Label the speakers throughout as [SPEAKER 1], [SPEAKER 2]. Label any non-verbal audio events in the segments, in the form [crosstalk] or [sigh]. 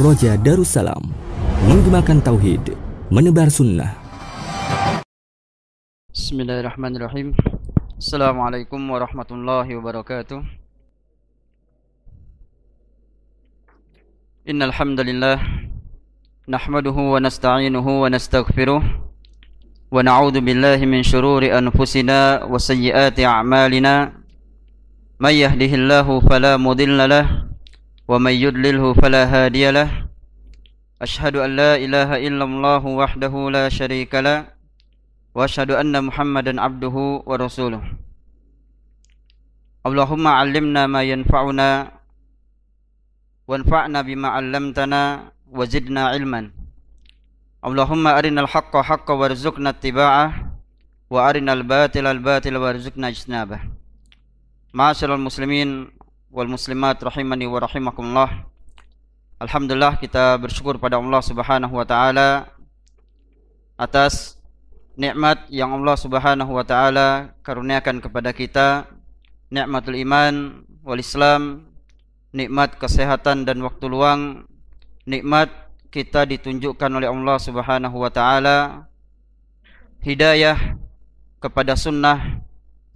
[SPEAKER 1] Roja Darussalam mengembangkan tauhid, menebar sunnah.
[SPEAKER 2] Bismillahirrahmanirrahim. Assalamualaikum warahmatullahi wabarakatuh. Innalhamdulillah. hamdalillah nahmaduhu wa nasta'inuhu wa nastaghfiruh wa na'udzu billahi min shururi anfusina wa sayyiati a'malina. من يهده الله فلا مضل له ومن يضلله فلا هادي له أشهد أن لا إله إلا الله وحده لا شريك له وأشهد أن محمدا عبده ورسوله اللهم علمنا ما ينفعنا وانفعنا بما علمتنا وزدنا علما اللهم أرنا الحق حقا وارزقنا اتباعه وأرنا الباطل الباطل وارزقنا اجتنابه Ma'asyiral muslimin wal muslimat rahimani wa rahimakumullah. Alhamdulillah kita bersyukur pada Allah Subhanahu wa taala atas nikmat yang Allah Subhanahu wa taala karuniakan kepada kita, nikmatul iman wal Islam, nikmat kesehatan dan waktu luang, nikmat kita ditunjukkan oleh Allah Subhanahu wa taala hidayah kepada sunnah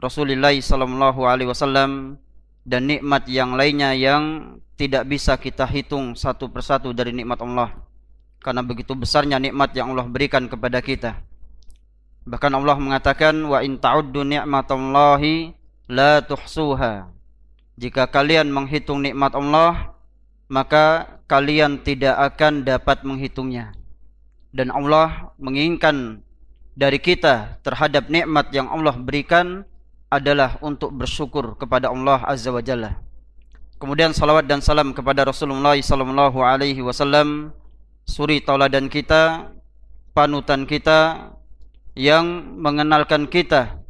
[SPEAKER 2] Rasulullah sallallahu alaihi wasallam dan nikmat yang lainnya yang tidak bisa kita hitung satu persatu dari nikmat Allah karena begitu besarnya nikmat yang Allah berikan kepada kita. Bahkan Allah mengatakan wa in ta'uddu ni'matallahi la tuhsuha. Jika kalian menghitung nikmat Allah, maka kalian tidak akan dapat menghitungnya. Dan Allah menginginkan dari kita terhadap nikmat yang Allah berikan adalah untuk bersyukur kepada Allah Azza wa Jalla. Kemudian salawat dan salam kepada Rasulullah sallallahu alaihi wasallam, suri tauladan kita, panutan kita yang mengenalkan kita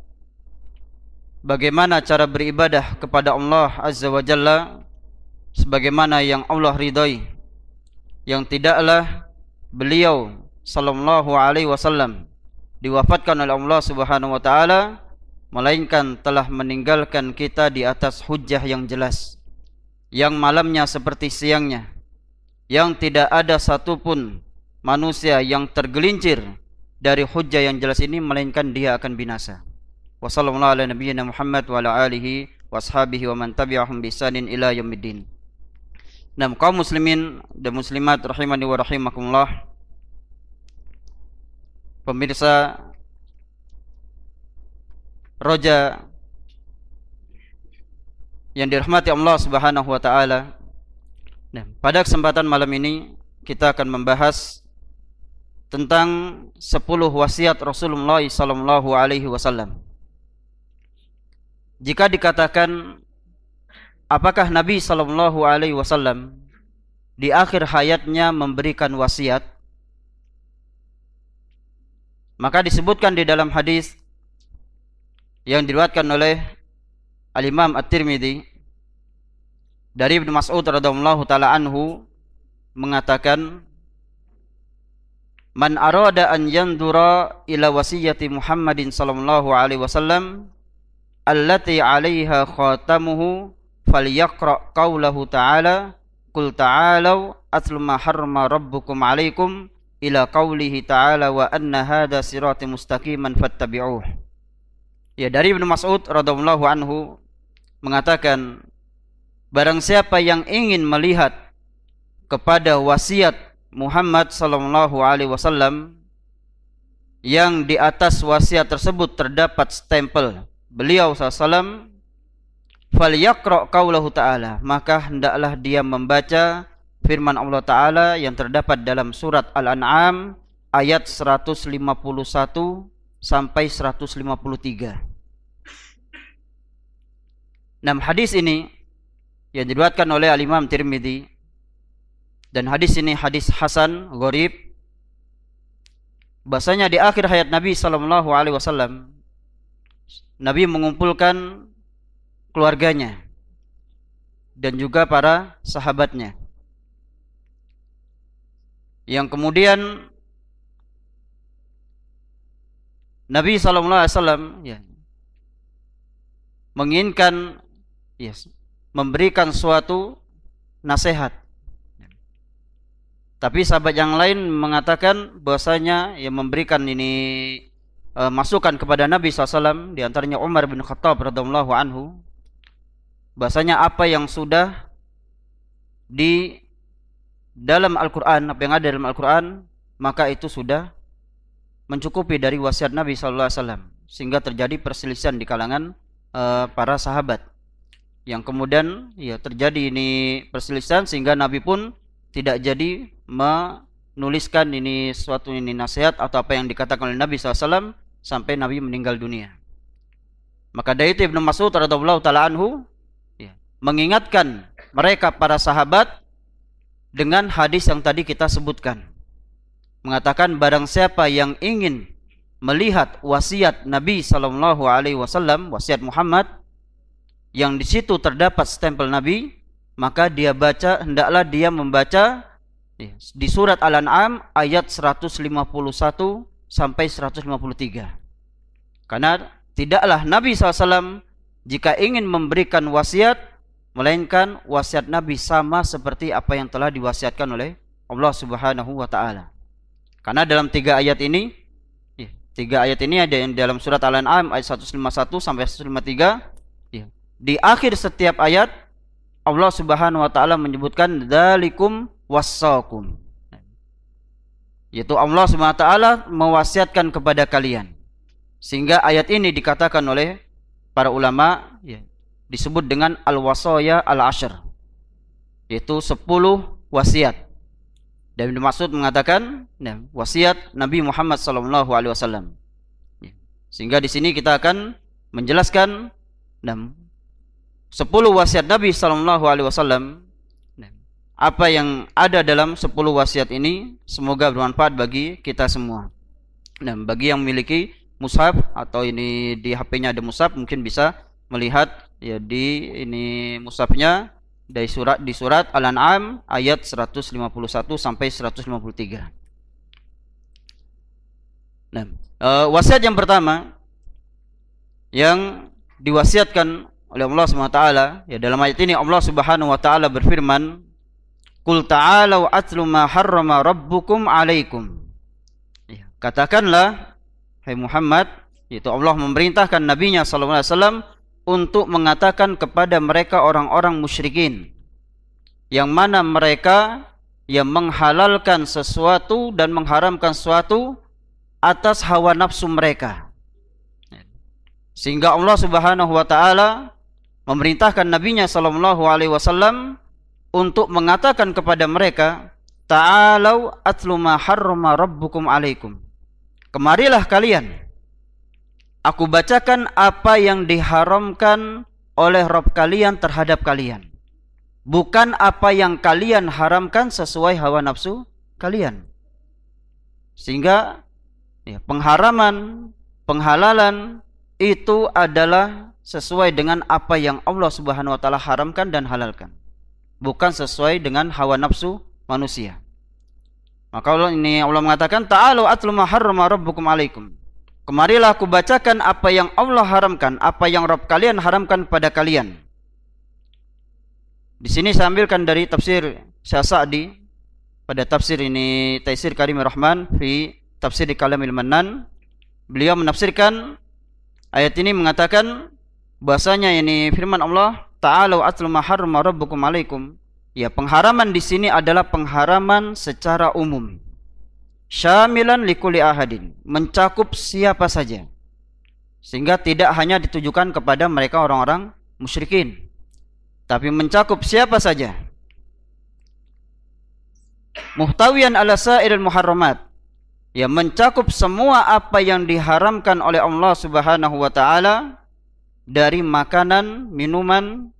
[SPEAKER 2] bagaimana cara beribadah kepada Allah Azza wa Jalla sebagaimana yang Allah ridai yang tidaklah beliau sallallahu alaihi wasallam diwafatkan oleh Allah Subhanahu wa taala melainkan telah meninggalkan kita di atas hujah yang jelas yang malamnya seperti siangnya yang tidak ada satupun manusia yang tergelincir dari hujah yang jelas ini melainkan dia akan binasa Wassalamu'alaikum ala nabiyyina Muhammad wa Nah, kaum muslimin dan muslimat rahimani wa rahimakumullah. Pemirsa roja yang dirahmati Allah Subhanahu wa taala. Nah, pada kesempatan malam ini kita akan membahas tentang 10 wasiat Rasulullah sallallahu alaihi wasallam. Jika dikatakan apakah Nabi sallallahu alaihi wasallam di akhir hayatnya memberikan wasiat? Maka disebutkan di dalam hadis yang diriwayatkan oleh Al-Imam at tirmizi dari Ibnu Mas'ud radhiyallahu taala anhu mengatakan Man arada an yandura ila wasiyati Muhammadin sallallahu alaihi wasallam allati 'alaiha khatamuhu falyaqra qawlahu ta'ala qul ta'alau atlu ma harrama rabbukum 'alaikum ila qawlihi ta'ala wa anna hadha sirati mustaqiman fattabi'uhu Ya dari Ibnu Mas'ud radhiyallahu anhu mengatakan barang siapa yang ingin melihat kepada wasiat Muhammad sallallahu alaihi wasallam yang di atas wasiat tersebut terdapat stempel beliau sallallahu falyaqra qaulahu ta'ala maka hendaklah dia membaca firman Allah taala yang terdapat dalam surat Al-An'am ayat 151 sampai 153 Nah, hadis ini yang dibuatkan oleh Al-Imam Tirmidzi dan hadis ini hadis hasan gorib bahasanya di akhir hayat Nabi sallallahu alaihi wasallam Nabi mengumpulkan keluarganya dan juga para sahabatnya yang kemudian Nabi sallallahu alaihi wasallam ya, menginginkan yes, memberikan suatu nasihat. Tapi sahabat yang lain mengatakan bahasanya yang memberikan ini e, masukan kepada Nabi SAW diantaranya Umar bin Khattab radhiallahu anhu bahasanya apa yang sudah di dalam Al-Quran apa yang ada dalam Al-Quran maka itu sudah mencukupi dari wasiat Nabi SAW sehingga terjadi perselisihan di kalangan e, para sahabat yang kemudian ya terjadi ini perselisihan sehingga Nabi pun tidak jadi menuliskan ini suatu ini nasihat atau apa yang dikatakan oleh Nabi SAW sampai Nabi meninggal dunia. Maka dari itu Ibnu Mas'ud radhiyallahu taala anhu ya, mengingatkan mereka para sahabat dengan hadis yang tadi kita sebutkan. Mengatakan barang siapa yang ingin melihat wasiat Nabi sallallahu alaihi wasallam, wasiat Muhammad yang di situ terdapat stempel Nabi, maka dia baca hendaklah dia membaca ya, di surat Al-An'am ayat 151 sampai 153. Karena tidaklah Nabi SAW jika ingin memberikan wasiat melainkan wasiat Nabi sama seperti apa yang telah diwasiatkan oleh Allah Subhanahu wa taala. Karena dalam tiga ayat ini ya, tiga ayat ini ada yang dalam surat Al-An'am ayat 151 sampai 153 di akhir setiap ayat Allah Subhanahu wa taala menyebutkan dzalikum wasaqum. Yaitu Allah Subhanahu wa taala mewasiatkan kepada kalian. Sehingga ayat ini dikatakan oleh para ulama ya, disebut dengan al-wasaya al-ashr. Yaitu 10 wasiat. Dan dimaksud mengatakan ya, wasiat Nabi Muhammad SAW, ya, Sehingga di sini kita akan menjelaskan dan ya, sepuluh wasiat Nabi Shallallahu Alaihi Wasallam nah, apa yang ada dalam sepuluh wasiat ini semoga bermanfaat bagi kita semua dan nah, bagi yang memiliki mushaf atau ini di HP-nya ada mushaf mungkin bisa melihat ya di ini mushafnya dari surat di surat Al-An'am ayat 151 sampai 153. Nah, eh, wasiat yang pertama yang diwasiatkan oleh Allah Subhanahu wa taala ya dalam ayat ini Allah Subhanahu wa taala berfirman Qul ta'alau atlu ma harrama rabbukum alaikum ya, katakanlah hai Muhammad itu Allah memerintahkan nabinya sallallahu alaihi wasallam untuk mengatakan kepada mereka orang-orang musyrikin yang mana mereka yang menghalalkan sesuatu dan mengharamkan sesuatu atas hawa nafsu mereka. Ya, sehingga Allah Subhanahu wa taala memerintahkan nabinya sallallahu alaihi wasallam untuk mengatakan kepada mereka ta'alau atlu ma harrama rabbukum alaikum kemarilah kalian aku bacakan apa yang diharamkan oleh rob kalian terhadap kalian bukan apa yang kalian haramkan sesuai hawa nafsu kalian sehingga ya, pengharaman penghalalan itu adalah sesuai dengan apa yang Allah Subhanahu wa taala haramkan dan halalkan. Bukan sesuai dengan hawa nafsu manusia. Maka Allah ini Allah mengatakan ta'alu atlu ma harrama rabbukum alaikum. Kemarilah aku bacakan apa yang Allah haramkan, apa yang Rabb kalian haramkan pada kalian. Di sini saya ambilkan dari tafsir Syah Sa'di pada tafsir ini Taisir Karim Rahman fi Tafsir di Kalamil Manan. Beliau menafsirkan ayat ini mengatakan Bahasanya ini firman Allah, "Ta'alu atlu ma alaikum." Ya, pengharaman di sini adalah pengharaman secara umum. Syamilan likuli ahadin, mencakup siapa saja. Sehingga tidak hanya ditujukan kepada mereka orang-orang musyrikin, tapi mencakup siapa saja. Muhtawian ala sairil muharramat, ya mencakup semua apa yang diharamkan oleh Allah Subhanahu wa taala dari makanan, minuman,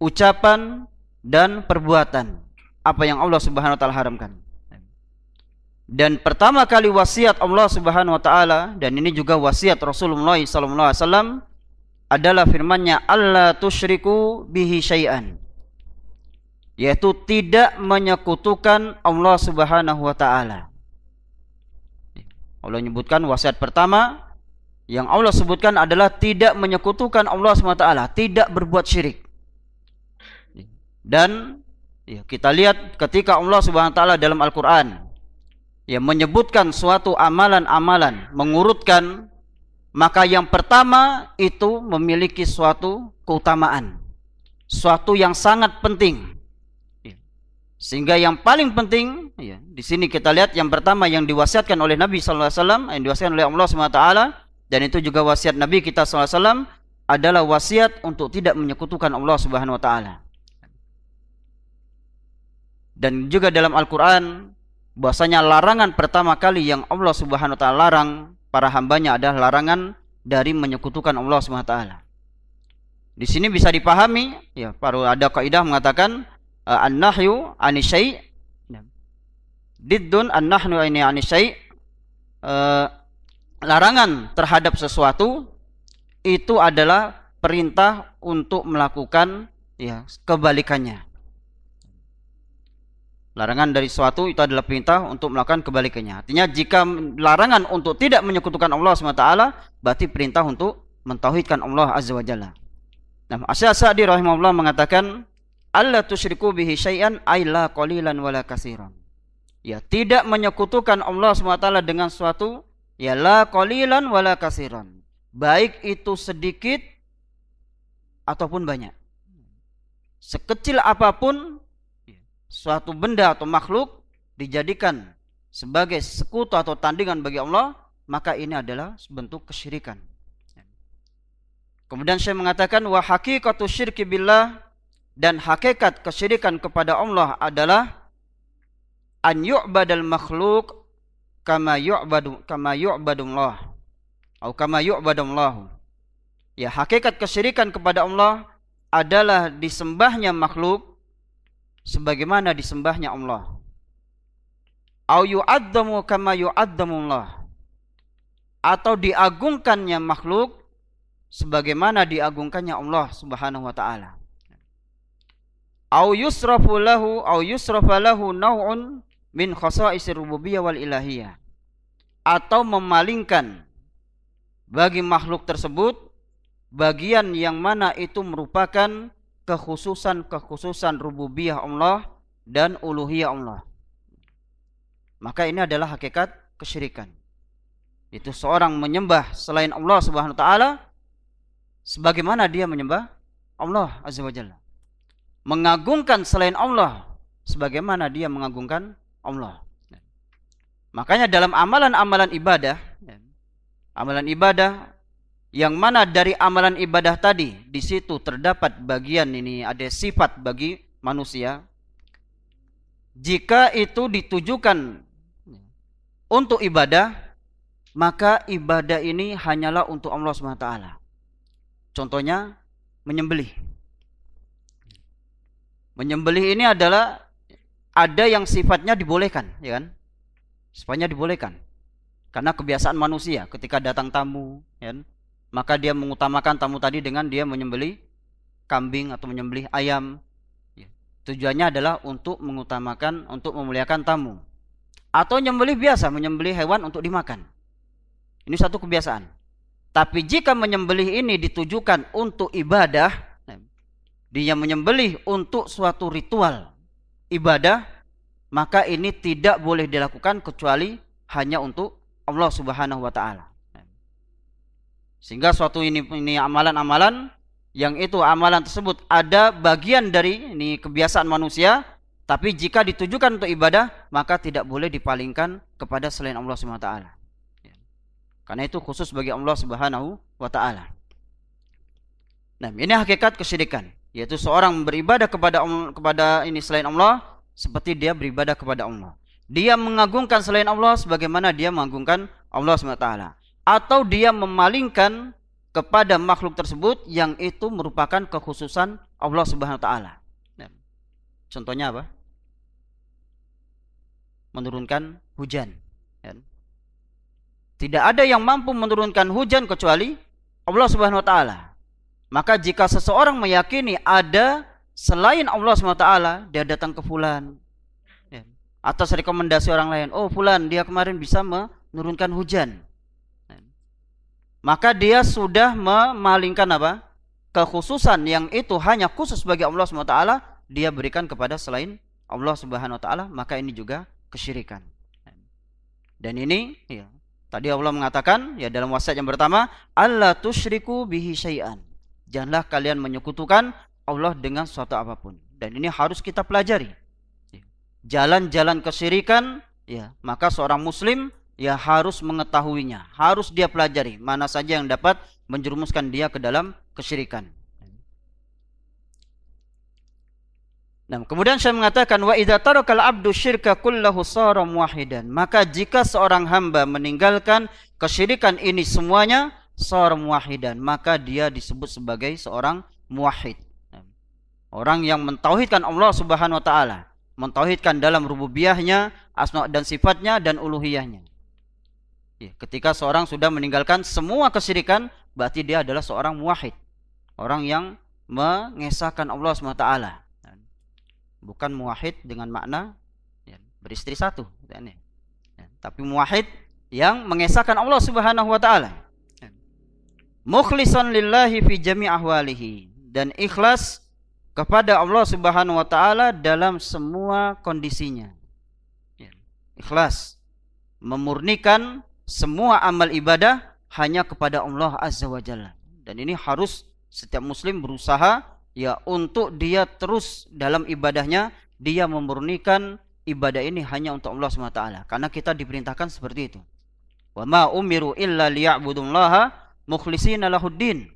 [SPEAKER 2] ucapan dan perbuatan apa yang Allah Subhanahu wa taala haramkan. Dan pertama kali wasiat Allah Subhanahu wa taala dan ini juga wasiat Rasulullah sallallahu alaihi wasallam adalah firman-Nya Allah tusyriku bihi syai'an yaitu tidak menyekutukan Allah Subhanahu wa taala. Allah menyebutkan wasiat pertama yang Allah sebutkan adalah tidak menyekutukan Allah SWT, tidak berbuat syirik. Dan ya, kita lihat ketika Allah SWT dalam Al-Quran ya, menyebutkan suatu amalan-amalan, mengurutkan, maka yang pertama itu memiliki suatu keutamaan, suatu yang sangat penting. Ya. Sehingga yang paling penting, ya, di sini kita lihat yang pertama yang diwasiatkan oleh Nabi SAW, yang diwasiatkan oleh Allah SWT, dan itu juga wasiat Nabi kita SAW adalah wasiat untuk tidak menyekutukan Allah Subhanahu wa taala. Dan juga dalam Al-Qur'an bahwasanya larangan pertama kali yang Allah Subhanahu wa taala larang para hambanya adalah larangan dari menyekutukan Allah Subhanahu wa taala. Di sini bisa dipahami ya, baru ada kaidah mengatakan e, an-nahyu anisyai diddun an-nahnu ini anisyai e, larangan terhadap sesuatu itu adalah perintah untuk melakukan ya kebalikannya. Larangan dari suatu itu adalah perintah untuk melakukan kebalikannya. Artinya jika larangan untuk tidak menyekutukan Allah SWT, berarti perintah untuk mentauhidkan Allah Azza wa Jalla. Nah, Asya Sa'di rahimahullah mengatakan, Allah tusyriku bihi syai'an aila qalilan wala kasiran. Ya, tidak menyekutukan Allah SWT dengan suatu Ya la qalilan wala kasiran. Baik itu sedikit ataupun banyak. Sekecil apapun suatu benda atau makhluk dijadikan sebagai sekutu atau tandingan bagi Allah, maka ini adalah bentuk kesyirikan. Kemudian saya mengatakan wa haqiqatu syirki billah dan hakikat kesyirikan kepada Allah adalah an yu'badal makhluk kama yu'badu kama Allah, atau kama Allah. Ya, hakikat kesyirikan kepada Allah adalah disembahnya makhluk sebagaimana disembahnya Allah. Au yu'adzamu kama Allah. Atau diagungkannya makhluk sebagaimana diagungkannya Allah Subhanahu wa taala. Au yusrafu lahu au yusrafu lahu naw'un min isir rububiyah wal ilahiyah atau memalingkan bagi makhluk tersebut bagian yang mana itu merupakan kekhususan-kekhususan rububiyah Allah dan uluhiyah Allah. Maka ini adalah hakikat kesyirikan. Itu seorang menyembah selain Allah Subhanahu wa taala sebagaimana dia menyembah Allah Azza wa Jalla. Mengagungkan selain Allah sebagaimana dia mengagungkan Allah. Ya. Makanya dalam amalan-amalan ibadah, ya, amalan ibadah yang mana dari amalan ibadah tadi di situ terdapat bagian ini ada sifat bagi manusia jika itu ditujukan untuk ibadah maka ibadah ini hanyalah untuk Allah SWT contohnya menyembelih menyembelih ini adalah ada yang sifatnya dibolehkan, ya kan? Sifatnya dibolehkan. Karena kebiasaan manusia ketika datang tamu, ya kan? maka dia mengutamakan tamu tadi dengan dia menyembelih kambing atau menyembelih ayam. Ya. Tujuannya adalah untuk mengutamakan, untuk memuliakan tamu. Atau menyembelih biasa, menyembelih hewan untuk dimakan. Ini satu kebiasaan. Tapi jika menyembelih ini ditujukan untuk ibadah, ya, dia menyembelih untuk suatu ritual, ibadah maka ini tidak boleh dilakukan kecuali hanya untuk Allah Subhanahu wa taala. Sehingga suatu ini ini amalan-amalan yang itu amalan tersebut ada bagian dari ini kebiasaan manusia tapi jika ditujukan untuk ibadah maka tidak boleh dipalingkan kepada selain Allah Subhanahu wa taala. Karena itu khusus bagi Allah Subhanahu wa taala. Nah, ini hakikat kesyirikan yaitu seorang beribadah kepada kepada ini selain Allah seperti dia beribadah kepada Allah. Dia mengagungkan selain Allah sebagaimana dia mengagungkan Allah SWT. Atau dia memalingkan kepada makhluk tersebut yang itu merupakan kekhususan Allah Subhanahu taala. Ya. Contohnya apa? Menurunkan hujan. Ya. Tidak ada yang mampu menurunkan hujan kecuali Allah Subhanahu taala. Maka jika seseorang meyakini ada selain Allah SWT, dia datang ke fulan. Ya. Atas rekomendasi orang lain, oh fulan dia kemarin bisa menurunkan hujan. Ya. Maka dia sudah memalingkan apa? Kekhususan yang itu hanya khusus bagi Allah SWT, dia berikan kepada selain Allah SWT maka ini juga kesyirikan. Ya. Dan ini ya, tadi Allah mengatakan ya dalam wasiat yang pertama, Allah tusyriku bihi syai'an. Janganlah kalian menyekutukan Allah dengan suatu apapun. Dan ini harus kita pelajari. Ya. Jalan-jalan kesirikan, ya, maka seorang muslim ya harus mengetahuinya, harus dia pelajari mana saja yang dapat menjerumuskan dia ke dalam kesyirikan. Nah, kemudian saya mengatakan wa idza tarakal abdu syirka kullahu sara wahidan. Maka jika seorang hamba meninggalkan kesyirikan ini semuanya, sor muwahidan maka dia disebut sebagai seorang muwahid orang yang mentauhidkan Allah Subhanahu wa taala mentauhidkan dalam rububiyahnya asma dan sifatnya dan uluhiyahnya ya, ketika seorang sudah meninggalkan semua kesirikan berarti dia adalah seorang muwahid orang yang mengesahkan Allah Subhanahu wa taala bukan muwahid dengan makna ya, beristri satu ya, tapi muwahid yang mengesahkan Allah Subhanahu wa taala mukhlishan lillahi fi jami' ahwalihi dan ikhlas kepada Allah Subhanahu wa taala dalam semua kondisinya. Ya. Ikhlas memurnikan semua amal ibadah hanya kepada Allah Azza wa Jalla. Dan ini harus setiap muslim berusaha ya untuk dia terus dalam ibadahnya dia memurnikan ibadah ini hanya untuk Allah Subhanahu wa taala karena kita diperintahkan seperti itu. Wa ma umiru illa liya'budullaha mukhlisina lahuddin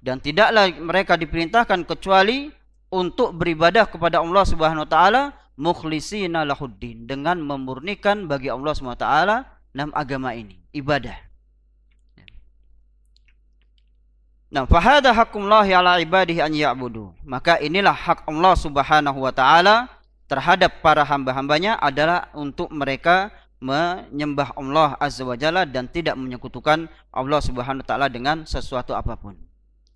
[SPEAKER 2] dan tidaklah mereka diperintahkan kecuali untuk beribadah kepada Allah Subhanahu wa taala mukhlisina lahuddin dengan memurnikan bagi Allah Subhanahu wa taala enam agama ini ibadah. Nah, fahada Allah ala ibadihi an ya'budu. Maka inilah hak Allah Subhanahu wa taala terhadap para hamba-hambanya adalah untuk mereka menyembah Allah Azza wa Jalla dan tidak menyekutukan Allah Subhanahu wa taala dengan sesuatu apapun.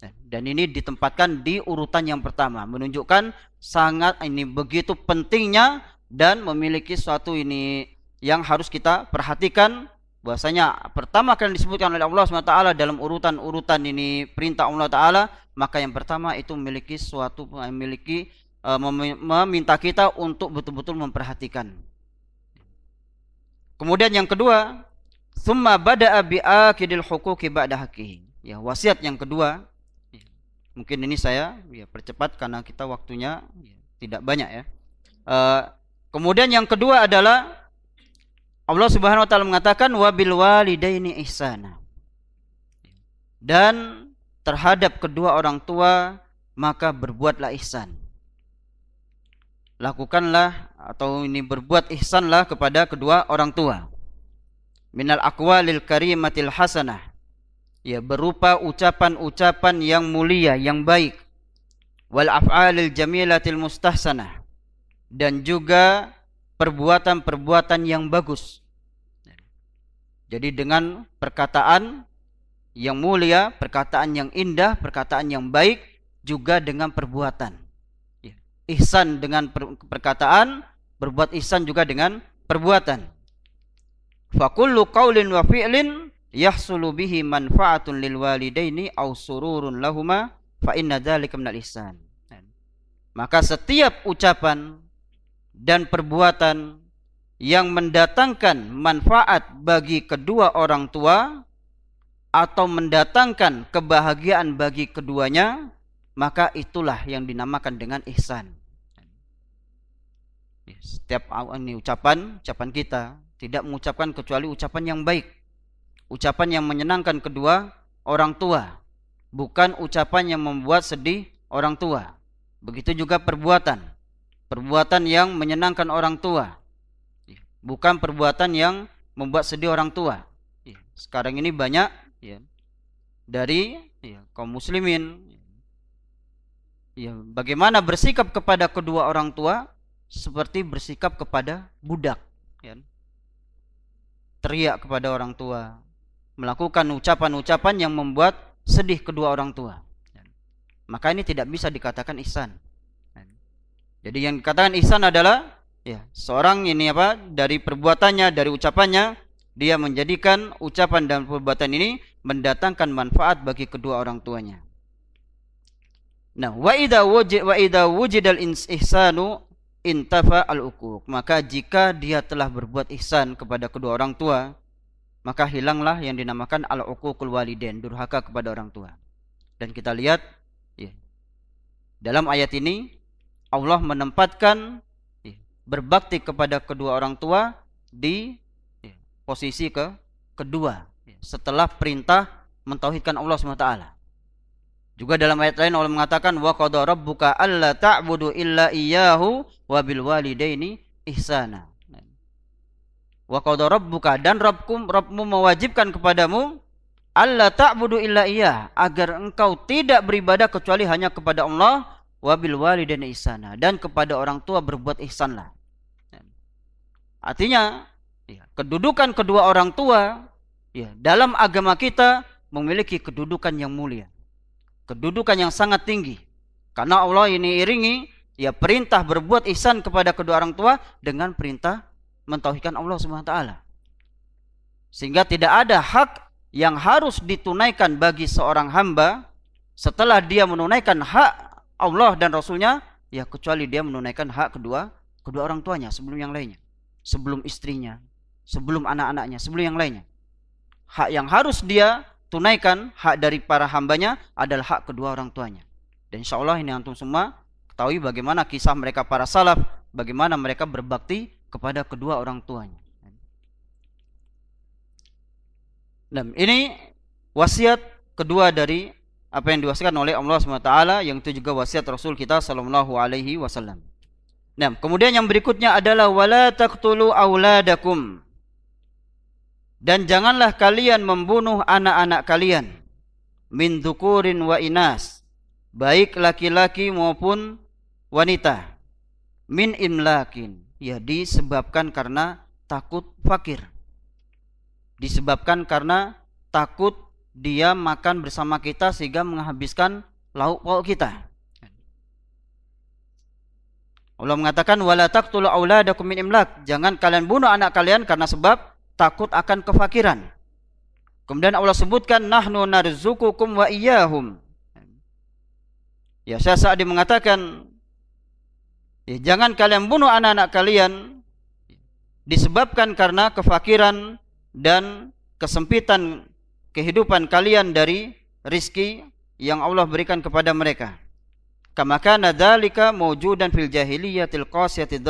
[SPEAKER 2] Dan ini ditempatkan di urutan yang pertama, menunjukkan sangat ini begitu pentingnya dan memiliki suatu ini yang harus kita perhatikan bahwasanya pertama akan disebutkan oleh Allah Subhanahu taala dalam urutan-urutan ini perintah Allah taala, maka yang pertama itu memiliki suatu memiliki eh, meminta kita untuk betul-betul memperhatikan Kemudian yang kedua, summa bada'a akidil hukuki ba'da hakihi. Ya, wasiat yang kedua, ya, mungkin ini saya ya, percepat karena kita waktunya ya, tidak banyak ya. Uh, kemudian yang kedua adalah Allah Subhanahu wa taala mengatakan wabil walidaini ihsana. Dan terhadap kedua orang tua maka berbuatlah ihsan lakukanlah atau ini berbuat ihsanlah kepada kedua orang tua. Minal aqwalil karimatil hasanah. Ya berupa ucapan-ucapan yang mulia, yang baik. Wal af'alil jamilatil mustahsanah. Dan juga perbuatan-perbuatan yang bagus. Jadi dengan perkataan yang mulia, perkataan yang indah, perkataan yang baik juga dengan perbuatan ihsan dengan per perkataan, berbuat ihsan juga dengan perbuatan. Fakullu qaulin wa fi'lin yahsulu bihi manfaatun lil walidaini aw sururun lahuma fa inna dzalika minal ihsan. Maka setiap ucapan dan perbuatan yang mendatangkan manfaat bagi kedua orang tua atau mendatangkan kebahagiaan bagi keduanya maka itulah yang dinamakan dengan ihsan. Ya, setiap ini ucapan, ucapan kita tidak mengucapkan kecuali ucapan yang baik, ucapan yang menyenangkan kedua orang tua, bukan ucapan yang membuat sedih orang tua. Begitu juga perbuatan, perbuatan yang menyenangkan orang tua, ya, bukan perbuatan yang membuat sedih orang tua. Ya, sekarang ini banyak dari kaum muslimin ya bagaimana bersikap kepada kedua orang tua seperti bersikap kepada budak ya. teriak kepada orang tua melakukan ucapan-ucapan yang membuat sedih kedua orang tua ya. maka ini tidak bisa dikatakan ihsan ya. jadi yang dikatakan ihsan adalah ya seorang ini apa dari perbuatannya dari ucapannya dia menjadikan ucapan dan perbuatan ini mendatangkan manfaat bagi kedua orang tuanya Nah, wa idza wujid wa idza wujidal ihsanu intafa al uquq. Maka jika dia telah berbuat ihsan kepada kedua orang tua, maka hilanglah yang dinamakan al uququl walidain, durhaka kepada orang tua. Dan kita lihat ya, dalam ayat ini Allah menempatkan ya, berbakti kepada kedua orang tua di ya, posisi ke kedua ya, setelah perintah mentauhidkan Allah swt taala. Juga dalam ayat lain Allah mengatakan wa qada rabbuka alla ta'budu illa iyyahu wa bil walidaini ihsana. Wa qada rabbuka dan Rabbkum Rabbmu mewajibkan kepadamu alla ta'budu illa iya agar engkau tidak beribadah kecuali hanya kepada Allah wa bil walidaini ihsana dan kepada orang tua berbuat ihsanlah. Artinya ya, kedudukan kedua orang tua ya dalam agama kita memiliki kedudukan yang mulia kedudukan yang sangat tinggi. Karena Allah ini iringi ya perintah berbuat ihsan kepada kedua orang tua dengan perintah mentauhidkan Allah Subhanahu taala. Sehingga tidak ada hak yang harus ditunaikan bagi seorang hamba setelah dia menunaikan hak Allah dan Rasulnya ya kecuali dia menunaikan hak kedua kedua orang tuanya sebelum yang lainnya sebelum istrinya sebelum anak-anaknya sebelum yang lainnya hak yang harus dia tunaikan hak dari para hambanya adalah hak kedua orang tuanya. Dan insya Allah ini antum semua ketahui bagaimana kisah mereka para salaf, bagaimana mereka berbakti kepada kedua orang tuanya. Dan nah, ini wasiat kedua dari apa yang diwasiatkan oleh Allah SWT yang itu juga wasiat Rasul kita Sallallahu Alaihi Wasallam. Nah, kemudian yang berikutnya adalah wala taqtulu auladakum dan janganlah kalian membunuh anak-anak kalian min dzukurin wa inas, baik laki-laki maupun wanita. Min imlakin, ya disebabkan karena takut fakir. Disebabkan karena takut dia makan bersama kita sehingga menghabiskan lauk pauk kita. Allah mengatakan wala taqtulu auladakum min imlak. Jangan kalian bunuh anak kalian karena sebab takut akan kefakiran. Kemudian Allah sebutkan nahnu narzukukum wa iyyahum. Ya saya saat mengatakan ya, jangan kalian bunuh anak-anak kalian disebabkan karena kefakiran dan kesempitan kehidupan kalian dari rizki yang Allah berikan kepada mereka. Kama kana dzalika mawjudan fil jahiliyatil qasiyati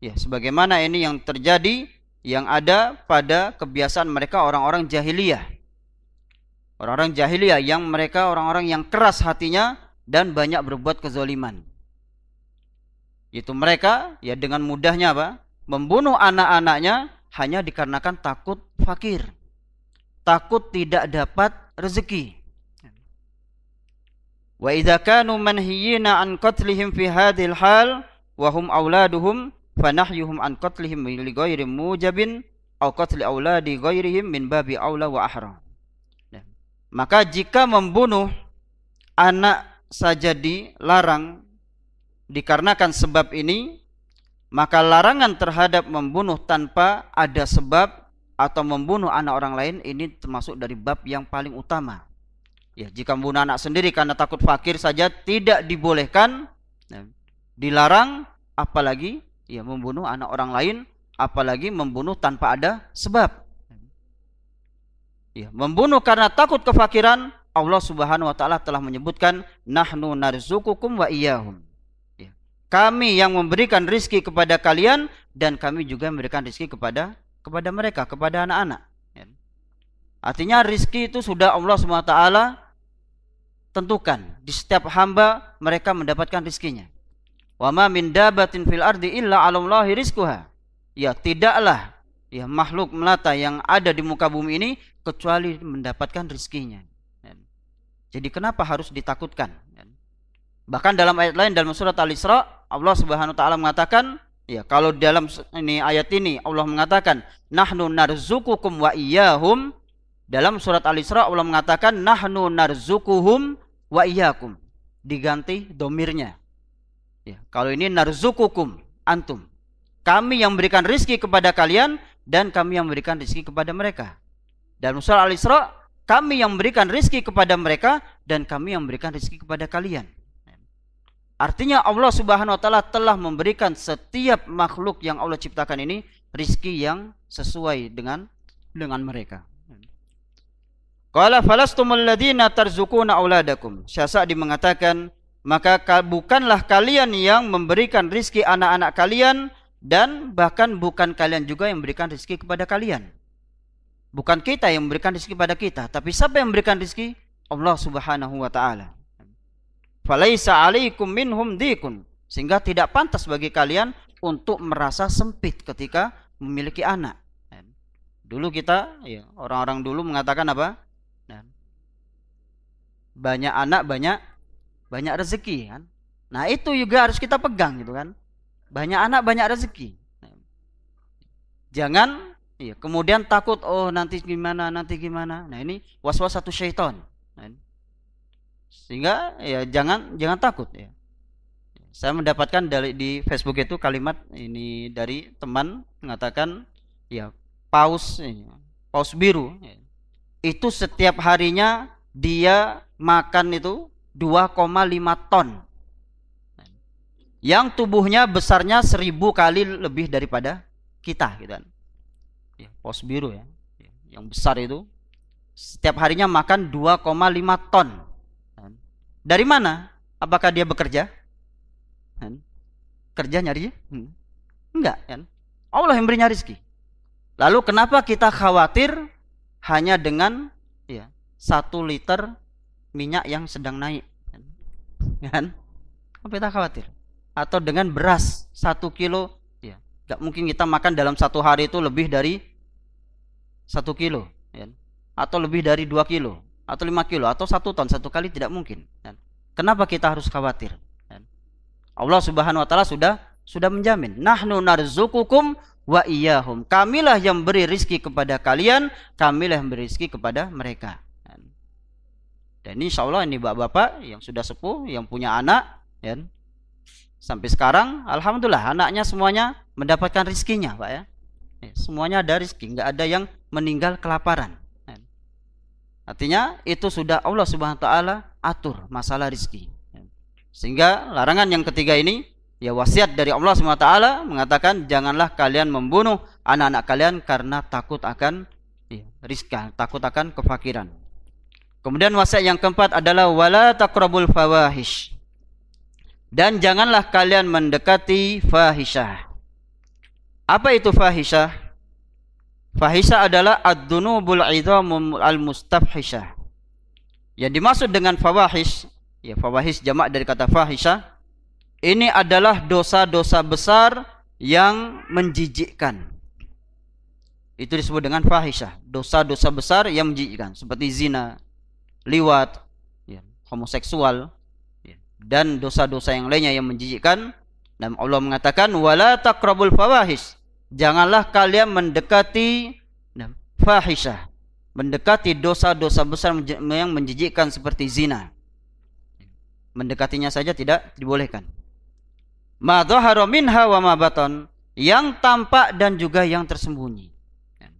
[SPEAKER 2] Ya, sebagaimana ini yang terjadi yang ada pada kebiasaan mereka orang-orang jahiliyah. Orang-orang jahiliyah yang mereka orang-orang yang keras hatinya dan banyak berbuat kezaliman. Itu mereka ya dengan mudahnya apa? Membunuh anak-anaknya hanya dikarenakan takut fakir. Takut tidak dapat rezeki. Wa idza kanu manhiyina an qatlihim fi hadhil hal wa hum auladuhum fanahyuhum an qatlihim li ghairi mujabin au qatli auladi ghairihim min babi aula wa ahra. Ya. Maka jika membunuh anak saja dilarang dikarenakan sebab ini, maka larangan terhadap membunuh tanpa ada sebab atau membunuh anak orang lain ini termasuk dari bab yang paling utama. Ya, jika membunuh anak sendiri karena takut fakir saja tidak dibolehkan, ya, dilarang apalagi ya membunuh anak orang lain apalagi membunuh tanpa ada sebab ya membunuh karena takut kefakiran Allah Subhanahu wa taala telah menyebutkan nahnu narzukukum wa iyahum ya. kami yang memberikan rizki kepada kalian dan kami juga memberikan rizki kepada kepada mereka kepada anak-anak ya. artinya rizki itu sudah Allah Subhanahu wa taala tentukan di setiap hamba mereka mendapatkan rizkinya Wa ma min dabatin fil ardi illa 'ala rizquha. Ya tidaklah ya makhluk melata yang ada di muka bumi ini kecuali mendapatkan rizkinya. Jadi kenapa harus ditakutkan? Bahkan dalam ayat lain dalam surat Al-Isra Allah Subhanahu wa taala mengatakan Ya, kalau dalam ini ayat ini Allah mengatakan nahnu narzukukum wa iyyahum dalam surat Al-Isra Allah mengatakan nahnu narzukuhum wa iyyakum diganti domirnya. Ya, kalau ini narzukukum antum. Kami yang memberikan rizki kepada kalian dan kami yang memberikan rizki kepada mereka. Dan surah Al-Isra, kami yang memberikan rizki kepada mereka dan kami yang memberikan rizki kepada kalian. Artinya Allah Subhanahu wa taala telah memberikan setiap makhluk yang Allah ciptakan ini rizki yang sesuai dengan dengan mereka. Qala falastumul ladina tarzukuna auladakum. di mengatakan maka bukanlah kalian yang memberikan rizki anak-anak kalian dan bahkan bukan kalian juga yang memberikan rizki kepada kalian. Bukan kita yang memberikan rizki kepada kita, tapi siapa yang memberikan rizki? Allah Subhanahu wa taala. Falaisa alaikum minhum dikun sehingga tidak pantas bagi kalian untuk merasa sempit ketika memiliki anak. Dulu kita ya, orang-orang dulu mengatakan apa? Nah, banyak anak banyak banyak rezeki kan. Nah itu juga harus kita pegang gitu kan. Banyak anak banyak rezeki. Jangan ya, kemudian takut oh nanti gimana nanti gimana. Nah ini was-was satu syaitan. Kan? Sehingga ya jangan jangan takut ya. Saya mendapatkan dari di Facebook itu kalimat ini dari teman mengatakan ya paus ini, paus biru ya. itu setiap harinya dia makan itu 2,5 ton yang tubuhnya besarnya seribu kali lebih daripada kita gitu kan ya, pos biru ya, ya yang besar itu setiap harinya makan 2,5 ton dari mana apakah dia bekerja kerja nyari enggak kan Allah yang berinya rizki lalu kenapa kita khawatir hanya dengan ya satu liter minyak yang sedang naik kan apa kita khawatir atau dengan beras satu kilo ya nggak mungkin kita makan dalam satu hari itu lebih dari satu kilo ya. atau lebih dari dua kilo atau lima kilo atau satu ton satu kali tidak mungkin ya. kenapa kita harus khawatir ya. Allah subhanahu wa taala sudah sudah menjamin nahnu narzukukum wa iyahum kamilah yang beri rizki kepada kalian kamilah yang beri rizki kepada mereka dan insya Allah ini bapak-bapak yang sudah sepuh, yang punya anak, ya. Kan? sampai sekarang, alhamdulillah anaknya semuanya mendapatkan rizkinya, pak ya. ya. Semuanya ada rizki, nggak ada yang meninggal kelaparan. Ya kan? Artinya itu sudah Allah Subhanahu Wa Taala atur masalah rizki. Ya kan? Sehingga larangan yang ketiga ini, ya wasiat dari Allah Subhanahu Wa Taala mengatakan janganlah kalian membunuh anak-anak kalian karena takut akan ya, rizka, takut akan kefakiran. Kemudian wasiat yang keempat adalah wala taqrabul fawahish. Dan janganlah kalian mendekati fahisyah. Apa itu fahisyah? Fahisyah adalah ad-dunubul idhamul al-mustafhisyah. Yang dimaksud dengan fawahish, ya fawahish jamak dari kata fahisyah, ini adalah dosa-dosa besar yang menjijikkan. Itu disebut dengan fahisyah, dosa-dosa besar yang menjijikkan seperti zina, liwat, ya, homoseksual, ya, dan dosa-dosa yang lainnya yang menjijikkan. Dan Allah mengatakan, wala takrabul fawahis. Janganlah kalian mendekati nah. fahisyah. Mendekati dosa-dosa besar yang menjijikkan seperti zina. Ya. Mendekatinya saja tidak dibolehkan. Ma dhahara minha wa ma Yang tampak dan juga yang tersembunyi. Ya.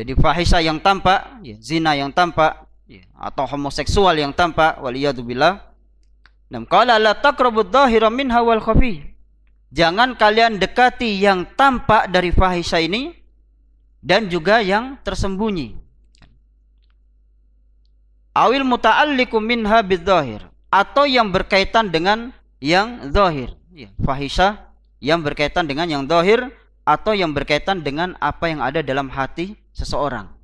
[SPEAKER 2] Jadi fahisha yang tampak, ya. zina yang tampak, Iya. atau homoseksual yang tampak waliyadubillah nam qala la taqrabud dhahira minha wal khafi jangan kalian dekati yang tampak dari fahisha ini dan juga yang tersembunyi awil muta'alliqu minha bidzahir atau yang berkaitan dengan yang zahir iya. fahisha yang berkaitan dengan yang zahir atau yang berkaitan dengan apa yang ada dalam hati seseorang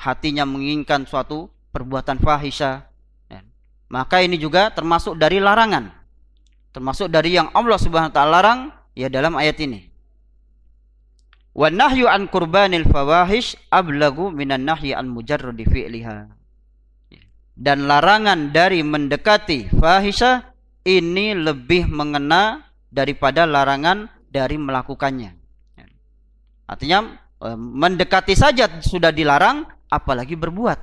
[SPEAKER 2] hatinya menginginkan suatu perbuatan fahisha ya. maka ini juga termasuk dari larangan termasuk dari yang Allah Subhanahu wa taala larang ya dalam ayat ini wa nahyu an kurbanil fawahish ablagu minan nahyi an mujarradi dan larangan dari mendekati fahisha ini lebih mengena daripada larangan dari melakukannya artinya eh, mendekati saja sudah dilarang apalagi berbuat.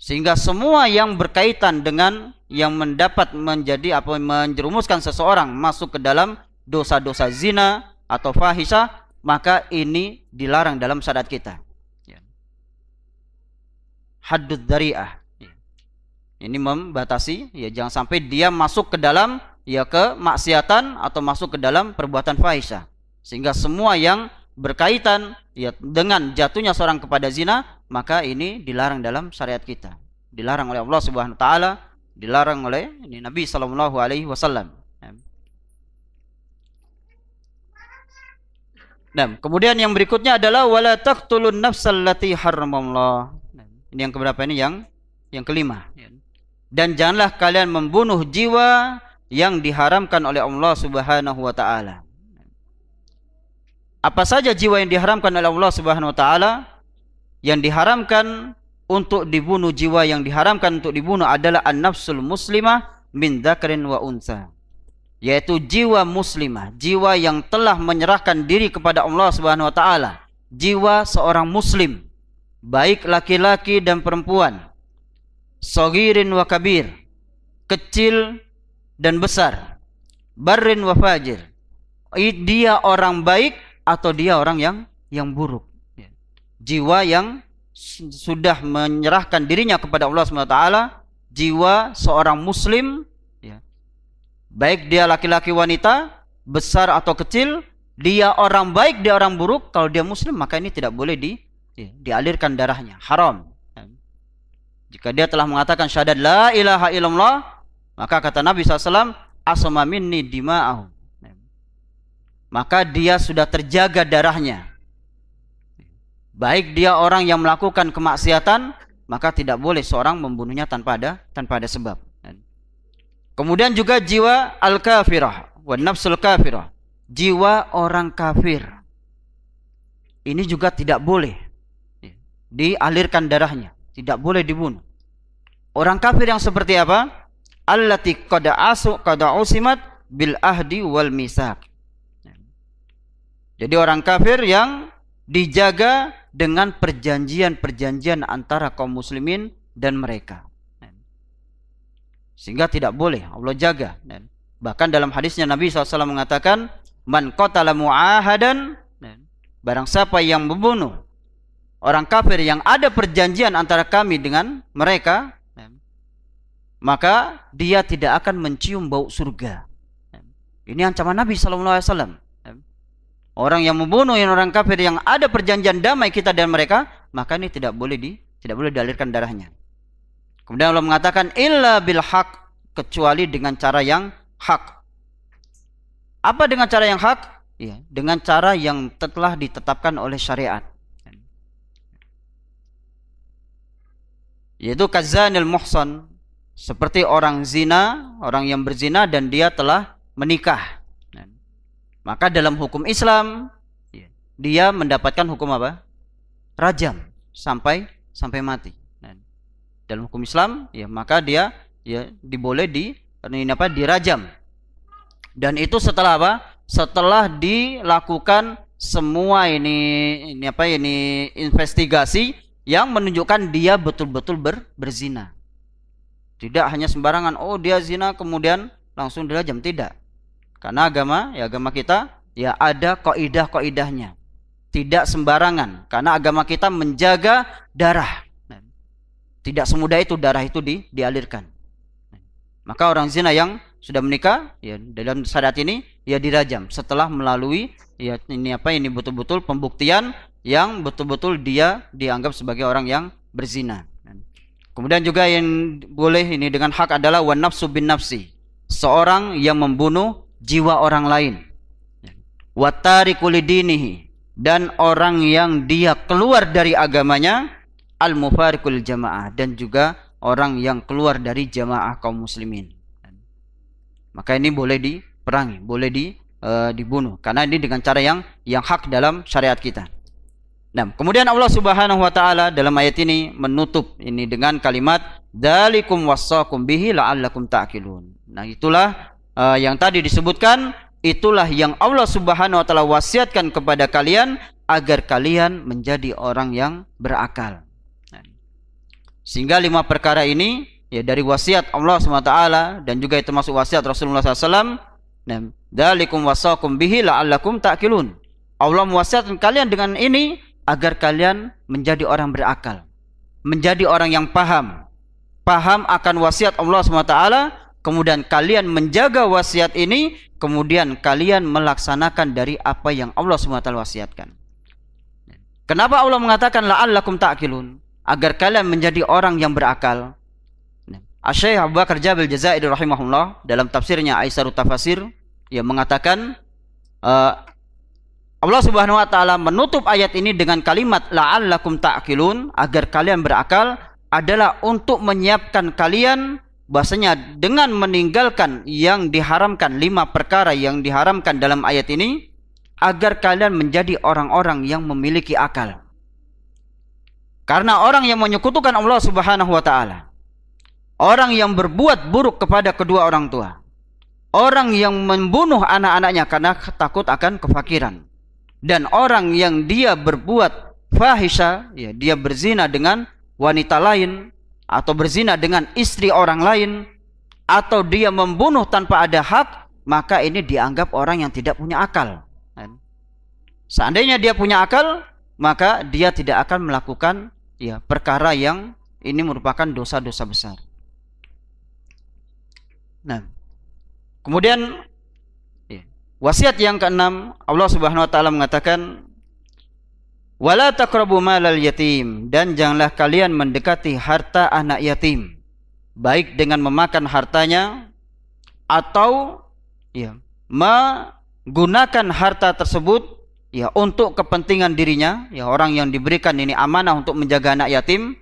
[SPEAKER 2] Sehingga semua yang berkaitan dengan yang mendapat menjadi apa menjerumuskan seseorang masuk ke dalam dosa-dosa zina atau fahisha, maka ini dilarang dalam syariat kita. Ya. Hadud dari'ah. Ya. Ini membatasi ya jangan sampai dia masuk ke dalam ya ke maksiatan atau masuk ke dalam perbuatan fahisha. Sehingga semua yang berkaitan ya dengan jatuhnya seorang kepada zina, maka ini dilarang dalam syariat kita. Dilarang oleh Allah Subhanahu wa taala, dilarang oleh ini Nabi sallallahu alaihi wasallam. Nah, kemudian yang berikutnya adalah wala taqtulun nafsal lati haramallah. Ini yang keberapa ini yang yang kelima. Ya. Dan janganlah kalian membunuh jiwa yang diharamkan oleh Allah Subhanahu wa taala apa saja jiwa yang diharamkan oleh Allah Subhanahu wa taala yang diharamkan untuk dibunuh jiwa yang diharamkan untuk dibunuh adalah an-nafsul muslimah min dzakarin wa unsa yaitu jiwa muslimah jiwa yang telah menyerahkan diri kepada Allah Subhanahu wa taala jiwa seorang muslim baik laki-laki dan perempuan sogirin wa kabir kecil dan besar barrin wa fajir dia orang baik atau dia orang yang yang buruk. Ya. Jiwa yang sudah menyerahkan dirinya kepada Allah Subhanahu Wa Taala jiwa seorang muslim, ya. baik dia laki-laki wanita, besar atau kecil, dia orang baik, dia orang buruk, kalau dia muslim maka ini tidak boleh di, ya, dialirkan darahnya, haram. Jika dia telah mengatakan syahadat la ilaha illallah, maka kata Nabi SAW, asma minni dima'ahum maka dia sudah terjaga darahnya. Baik dia orang yang melakukan kemaksiatan, maka tidak boleh seorang membunuhnya tanpa ada tanpa ada sebab. Kemudian juga jiwa al-kafirah, wa nafsul kafirah, jiwa orang kafir. Ini juga tidak boleh dialirkan darahnya, tidak boleh dibunuh. Orang kafir yang seperti apa? Allati qad asu qad usimat bil ahdi wal misak jadi orang kafir yang dijaga dengan perjanjian-perjanjian antara kaum muslimin dan mereka. Sehingga tidak boleh Allah jaga. Bahkan dalam hadisnya Nabi SAW mengatakan, Man qatala mu'ahadan, barang siapa yang membunuh orang kafir yang ada perjanjian antara kami dengan mereka, maka dia tidak akan mencium bau surga. Ini ancaman Nabi SAW orang yang membunuh yang orang kafir yang ada perjanjian damai kita dan mereka, maka ini tidak boleh di tidak boleh dialirkan darahnya. Kemudian Allah mengatakan illa bil haq kecuali dengan cara yang hak. Apa dengan cara yang hak? Ya, dengan cara yang telah ditetapkan oleh syariat. Yaitu kazanil muhsan seperti orang zina, orang yang berzina dan dia telah menikah. Maka dalam hukum Islam iya. dia mendapatkan hukum apa? Rajam sampai sampai mati. Nah, dalam hukum Islam ya maka dia ya diboleh di ini apa dirajam. Dan itu setelah apa? Setelah dilakukan semua ini ini apa ini investigasi yang menunjukkan dia betul-betul ber, berzina. Tidak hanya sembarangan, oh dia zina kemudian langsung dirajam, tidak. Karena agama, ya agama kita ya ada koidah koidahnya, Tidak sembarangan karena agama kita menjaga darah. Tidak semudah itu darah itu di, dialirkan. Maka orang zina yang sudah menikah ya dalam sadat ini ya dirajam setelah melalui ya ini apa ini betul-betul pembuktian yang betul-betul dia dianggap sebagai orang yang berzina. Kemudian juga yang boleh ini dengan hak adalah wan subin bin nafsi. Seorang yang membunuh jiwa orang lain. watari kulidinihi dan orang yang dia keluar dari agamanya al mufarikul jamaah dan juga orang yang keluar dari jamaah kaum muslimin. Maka ini boleh diperangi, boleh di uh, dibunuh karena ini dengan cara yang yang hak dalam syariat kita. Nah, kemudian Allah Subhanahu wa taala dalam ayat ini menutup ini dengan kalimat dalikum wasa'kum bihi la'allakum ta'qilun. Nah, itulah uh, yang tadi disebutkan itulah yang Allah Subhanahu wa taala wasiatkan kepada kalian agar kalian menjadi orang yang berakal. Nah, sehingga lima perkara ini ya dari wasiat Allah SWT dan juga itu masuk wasiat Rasulullah SAW. Dalikum wasakum bihi la'allakum ta'kilun. Allah mewasiatkan kalian dengan ini agar kalian menjadi orang berakal. Menjadi orang yang paham. Paham akan wasiat Allah SWT kemudian kalian menjaga wasiat ini, kemudian kalian melaksanakan dari apa yang Allah SWT wasiatkan. Kenapa Allah mengatakan la'allakum ta'kilun? Agar kalian menjadi orang yang berakal. asy nah, Abu Bakar Jabil Jazairi rahimahullah dalam tafsirnya Aisyah Tafasir yang mengatakan eh, Allah Subhanahu wa taala menutup ayat ini dengan kalimat la'allakum ta'qilun agar kalian berakal adalah untuk menyiapkan kalian bahasanya dengan meninggalkan yang diharamkan lima perkara yang diharamkan dalam ayat ini agar kalian menjadi orang-orang yang memiliki akal. Karena orang yang menyekutukan Allah Subhanahu wa taala, orang yang berbuat buruk kepada kedua orang tua, orang yang membunuh anak-anaknya karena takut akan kefakiran, dan orang yang dia berbuat fahisha, ya dia berzina dengan wanita lain atau berzina dengan istri orang lain atau dia membunuh tanpa ada hak maka ini dianggap orang yang tidak punya akal seandainya dia punya akal maka dia tidak akan melakukan ya perkara yang ini merupakan dosa-dosa besar nah kemudian ya, wasiat yang keenam Allah Subhanahu wa taala mengatakan Wala taqrabu malal yatim dan janganlah kalian mendekati harta anak yatim baik dengan memakan hartanya atau ya menggunakan harta tersebut ya untuk kepentingan dirinya ya orang yang diberikan ini amanah untuk menjaga anak yatim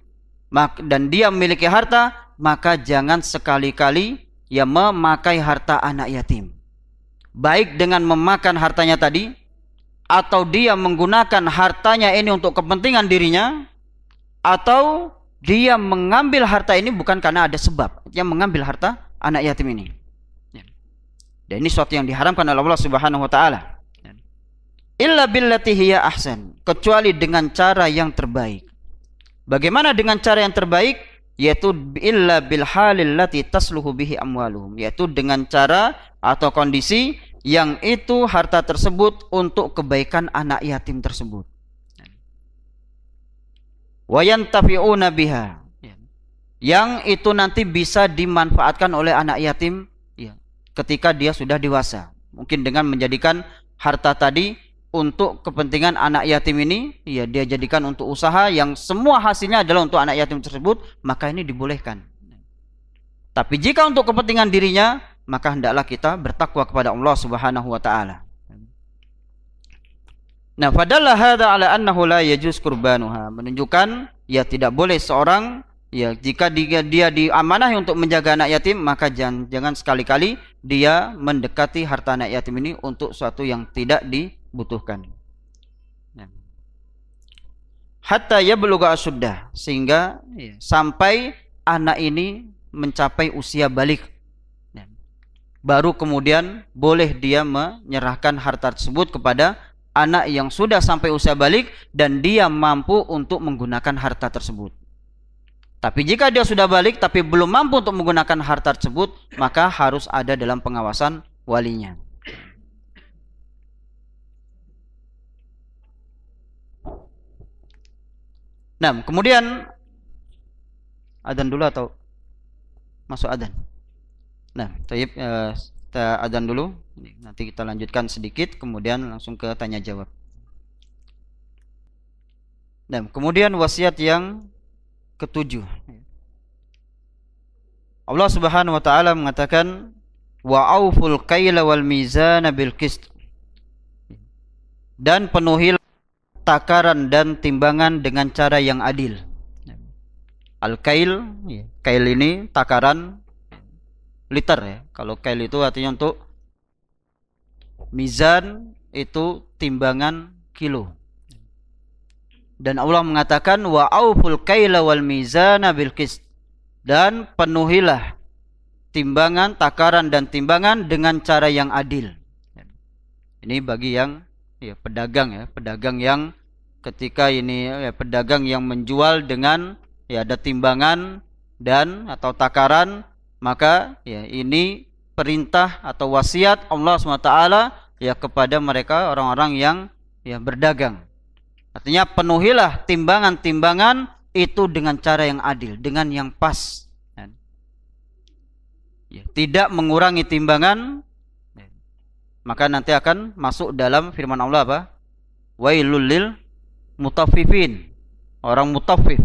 [SPEAKER 2] dan dia memiliki harta maka jangan sekali-kali ya memakai harta anak yatim baik dengan memakan hartanya tadi atau dia menggunakan hartanya ini untuk kepentingan dirinya atau dia mengambil harta ini bukan karena ada sebab dia mengambil harta anak yatim ini ya. dan ini suatu yang diharamkan oleh Allah Subhanahu wa taala ya. illa billati hiya ahsan kecuali dengan cara yang terbaik bagaimana dengan cara yang terbaik yaitu illa bil halil lati tasluhu bihi amwaluhum yaitu dengan cara atau kondisi yang itu harta tersebut untuk kebaikan anak yatim tersebut. Wayantafi'una biha. Ya. Yang itu nanti bisa dimanfaatkan oleh anak yatim ya. ketika dia sudah dewasa. Mungkin dengan menjadikan harta tadi untuk kepentingan anak yatim ini, ya dia jadikan untuk usaha yang semua hasilnya adalah untuk anak yatim tersebut, maka ini dibolehkan. Tapi jika untuk kepentingan dirinya, maka hendaklah kita bertakwa kepada Allah Subhanahu wa taala. Nah, fadalla hadza ala annahu la yajuz qurbanuha, menunjukkan ya tidak boleh seorang ya jika dia, dia diamanahi untuk menjaga anak yatim, maka jangan jangan sekali-kali dia mendekati harta anak yatim ini untuk suatu yang tidak dibutuhkan. Ya. Hatta ya beluga sudah sehingga sampai anak ini mencapai usia balik baru kemudian boleh dia menyerahkan harta tersebut kepada anak yang sudah sampai usia balik dan dia mampu untuk menggunakan harta tersebut. Tapi jika dia sudah balik tapi belum mampu untuk menggunakan harta tersebut, maka harus ada dalam pengawasan walinya. Nah, kemudian adzan dulu atau masuk adzan? Nah, taib eh, kita adan dulu. Nanti kita lanjutkan sedikit, kemudian langsung ke tanya jawab. Nah, kemudian wasiat yang ketujuh. Allah Subhanahu wa taala mengatakan wa auful kaila wal mizana bil qist. Dan penuhi takaran dan timbangan dengan cara yang adil. Al-kail, iya, kail ini takaran liter ya. Kalau kail itu artinya untuk mizan itu timbangan kilo. Dan Allah mengatakan wa auful kaila wal mizana bil qist. Dan penuhilah timbangan, takaran dan timbangan dengan cara yang adil. Ini bagi yang ya pedagang ya, pedagang yang ketika ini ya, pedagang yang menjual dengan ya ada timbangan dan atau takaran maka ya ini perintah atau wasiat Allah SWT ya kepada mereka orang-orang yang ya berdagang. Artinya penuhilah timbangan-timbangan itu dengan cara yang adil, dengan yang pas. Ya, ya tidak mengurangi timbangan ya. maka nanti akan masuk dalam firman Allah apa? Wailul lil mutaffifin. Orang mutaffif.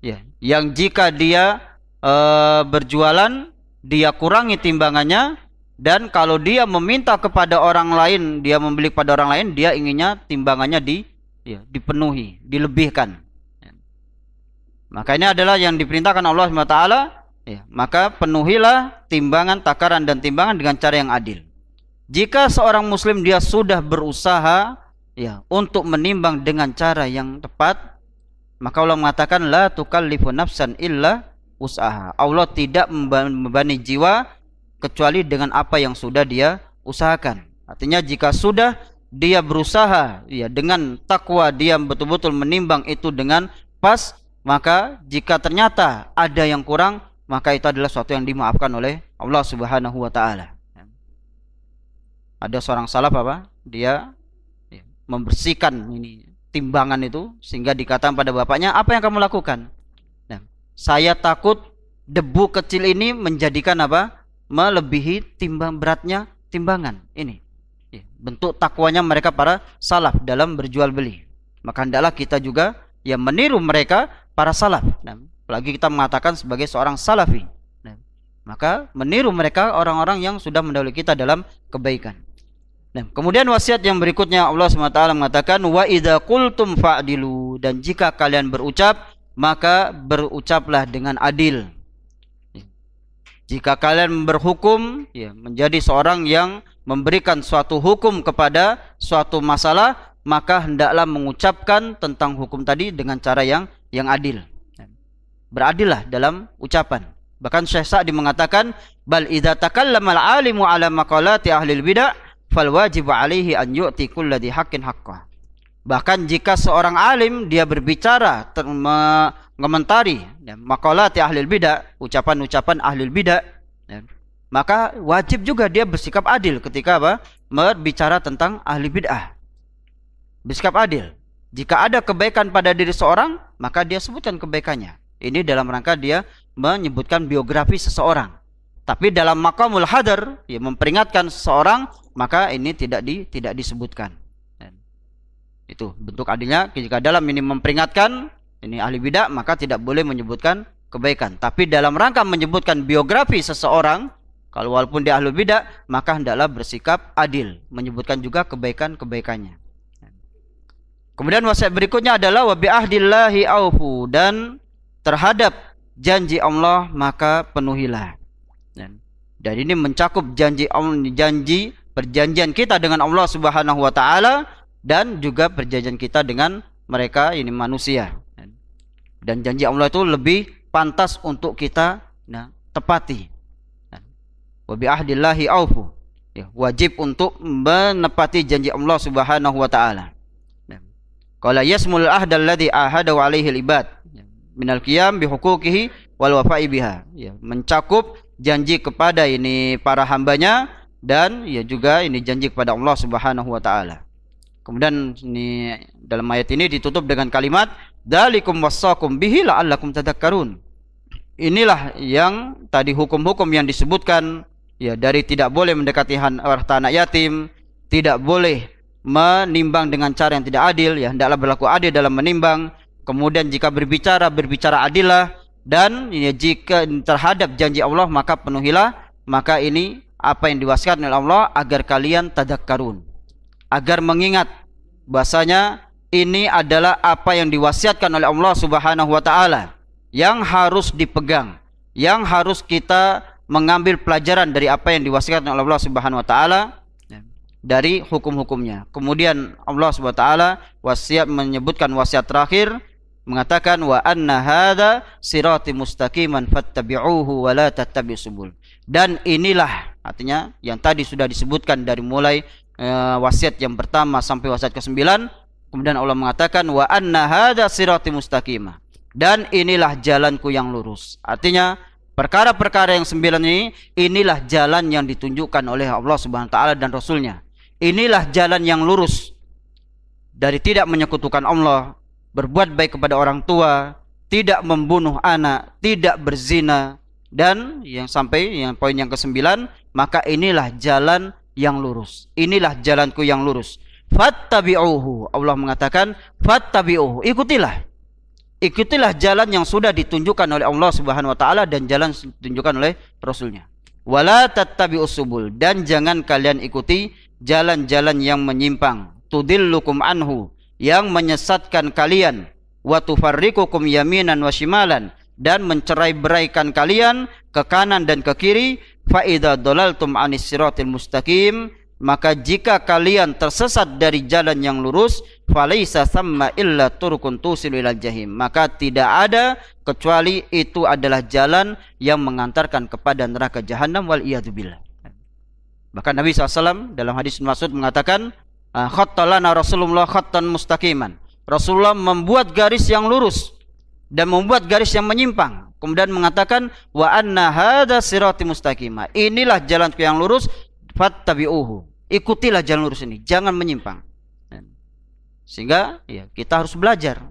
[SPEAKER 2] Ya, yang jika dia e, berjualan dia kurangi timbangannya dan kalau dia meminta kepada orang lain dia membeli pada orang lain dia inginnya timbangannya di ya, dipenuhi dilebihkan maka ini adalah yang diperintahkan Allah SWT ya, maka penuhilah timbangan takaran dan timbangan dengan cara yang adil jika seorang muslim dia sudah berusaha ya untuk menimbang dengan cara yang tepat maka Allah mengatakan la tukallifu nafsan illa usaha. Allah tidak membebani jiwa kecuali dengan apa yang sudah dia usahakan. Artinya jika sudah dia berusaha ya dengan takwa dia betul-betul menimbang itu dengan pas maka jika ternyata ada yang kurang maka itu adalah suatu yang dimaafkan oleh Allah Subhanahu wa taala. Ada seorang salaf apa? Dia ya, membersihkan ini timbangan itu sehingga dikatakan pada bapaknya, "Apa yang kamu lakukan?" Saya takut debu kecil ini menjadikan apa? Melebihi timbang beratnya timbangan ini. Iya, bentuk takwanya mereka para salaf dalam berjual beli. Maka hendaklah kita juga yang meniru mereka para salaf. Nah, apalagi kita mengatakan sebagai seorang salafi. Nah, maka meniru mereka orang-orang yang sudah mendahului kita dalam kebaikan. Nah, kemudian wasiat yang berikutnya Allah SWT mengatakan wa idza qultum fa'dilu dan jika kalian berucap maka berucaplah dengan adil. Jika kalian berhukum, ya, menjadi seorang yang memberikan suatu hukum kepada suatu masalah, maka hendaklah mengucapkan tentang hukum tadi dengan cara yang yang adil. Beradillah dalam ucapan. Bahkan Syekh Sa'di mengatakan, "Bal idza takallama alimu 'ala maqalati ahli bidah fal wajibu 'alaihi an yu'ti kulli haqqin haqqah." Bahkan jika seorang alim dia berbicara mengomentari ya, makalati ahli bidah, ucapan-ucapan ahli bidah, ya, maka wajib juga dia bersikap adil ketika apa? berbicara tentang ahli bid'ah. Bersikap adil. Jika ada kebaikan pada diri seorang, maka dia sebutkan kebaikannya. Ini dalam rangka dia menyebutkan biografi seseorang. Tapi dalam makamul hadar, dia ya, memperingatkan seseorang, maka ini tidak di, tidak disebutkan. Itu bentuk adilnya jika dalam ini memperingatkan ini ahli bidah maka tidak boleh menyebutkan kebaikan. Tapi dalam rangka menyebutkan biografi seseorang kalau walaupun dia ahli bidah maka hendaklah bersikap adil menyebutkan juga kebaikan-kebaikannya. Kemudian wasiat berikutnya adalah wabi ahdillahi aufu dan terhadap janji Allah maka penuhilah. Dan, ini mencakup janji janji perjanjian kita dengan Allah Subhanahu wa taala dan juga perjanjian kita dengan mereka ini manusia dan janji Allah itu lebih pantas untuk kita nah, tepati nah, wabi ahdillahi aufu ya, wajib untuk menepati janji Allah subhanahu wa ta'ala kalau nah, yasmul ahda alladhi ahada alaihi libat ya, minal qiyam bihukukihi wal wafa'i biha ya, mencakup janji kepada ini para hambanya dan ya juga ini janji kepada Allah Subhanahu wa taala Kemudian ini dalam ayat ini ditutup dengan kalimat dalikum wasakum bihi la'allakum tadakkarun. Inilah yang tadi hukum-hukum yang disebutkan ya dari tidak boleh mendekati harta anak yatim, tidak boleh menimbang dengan cara yang tidak adil ya hendaklah berlaku adil dalam menimbang kemudian jika berbicara berbicara adillah dan ya, jika terhadap janji Allah maka penuhilah maka ini apa yang diwaskan oleh Allah agar kalian tadakkarun agar mengingat Bahasanya ini adalah apa yang diwasiatkan oleh Allah Subhanahu wa taala yang harus dipegang, yang harus kita mengambil pelajaran dari apa yang diwasiatkan oleh Allah Subhanahu wa taala ya. dari hukum-hukumnya. Kemudian Allah Subhanahu wa taala wasiat menyebutkan wasiat terakhir mengatakan wa anna hadza sirati mustaqiman fattabi'uhu wa la tattabi'us subul. Dan inilah artinya yang tadi sudah disebutkan dari mulai uh, wasiat yang pertama sampai wasiat ke-9 kemudian Allah mengatakan wa anna hadza sirati mustaqimah dan inilah jalanku yang lurus artinya perkara-perkara yang sembilan ini inilah jalan yang ditunjukkan oleh Allah Subhanahu wa taala dan rasulnya inilah jalan yang lurus dari tidak menyekutukan Allah berbuat baik kepada orang tua tidak membunuh anak tidak berzina dan yang sampai yang poin yang kesembilan maka inilah jalan yang lurus. Inilah jalanku yang lurus. Fattabi'uhu. Allah mengatakan, fattabi'uhu. Ikutilah. Ikutilah jalan yang sudah ditunjukkan oleh Allah Subhanahu wa taala dan jalan ditunjukkan oleh rasulnya. Wala tattabi'us subul dan jangan kalian ikuti jalan-jalan yang menyimpang. Tudillukum anhu yang menyesatkan kalian wa tufarriqukum yaminan wa dan mencerai-beraikan kalian ke kanan dan ke kiri faida dolaltum anis siratil mustaqim maka jika kalian tersesat dari jalan yang lurus falaisa sama illa turukun tusilu ilal jahim maka tidak ada kecuali itu adalah jalan yang mengantarkan kepada neraka jahanam wal iyadzubillah bahkan Nabi SAW dalam hadis maksud mengatakan khattalana Rasulullah khattan mustaqiman Rasulullah membuat garis yang lurus dan membuat garis yang menyimpang kemudian mengatakan wa anna hadza sirati mustaqimah, inilah jalanku yang lurus fattabi'uhu ikutilah jalan lurus ini jangan menyimpang nah, sehingga ya kita harus belajar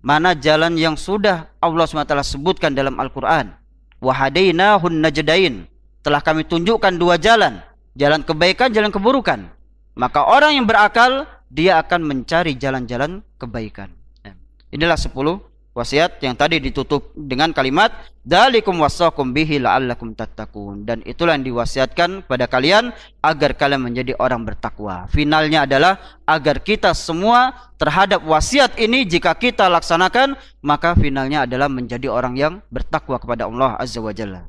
[SPEAKER 2] mana jalan yang sudah Allah SWT sebutkan dalam Al-Qur'an wahadainahun najdain telah kami tunjukkan dua jalan jalan kebaikan jalan keburukan maka orang yang berakal dia akan mencari jalan-jalan kebaikan nah, inilah 10 wasiat yang tadi ditutup dengan kalimat dalikum wasakum bihi la'allakum tattaqun dan itulah yang diwasiatkan pada kalian agar kalian menjadi orang bertakwa. Finalnya adalah agar kita semua terhadap wasiat ini jika kita laksanakan maka finalnya adalah menjadi orang yang bertakwa kepada Allah Azza wa Jalla.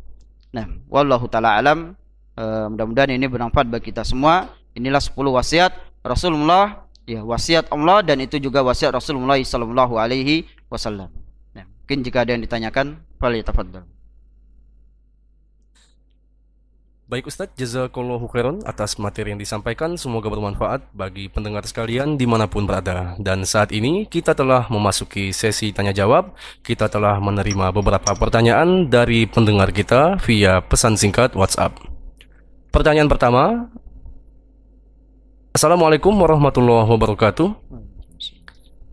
[SPEAKER 2] Nah, wallahu taala alam. Eh, mudah-mudahan ini bermanfaat bagi kita semua. Inilah 10 wasiat Rasulullah ya wasiat Allah dan itu juga wasiat Rasulullah sallallahu alaihi wasallam. Ya, mungkin
[SPEAKER 1] jika ada yang ditanyakan, boleh tafadhol. Baik Ustadz, jazakallahu khairan atas materi yang disampaikan. Semoga bermanfaat bagi pendengar sekalian dimanapun berada. Dan saat ini kita telah memasuki sesi tanya jawab. Kita telah menerima beberapa pertanyaan dari pendengar kita via pesan singkat WhatsApp. Pertanyaan pertama, Assalamualaikum warahmatullahi wabarakatuh.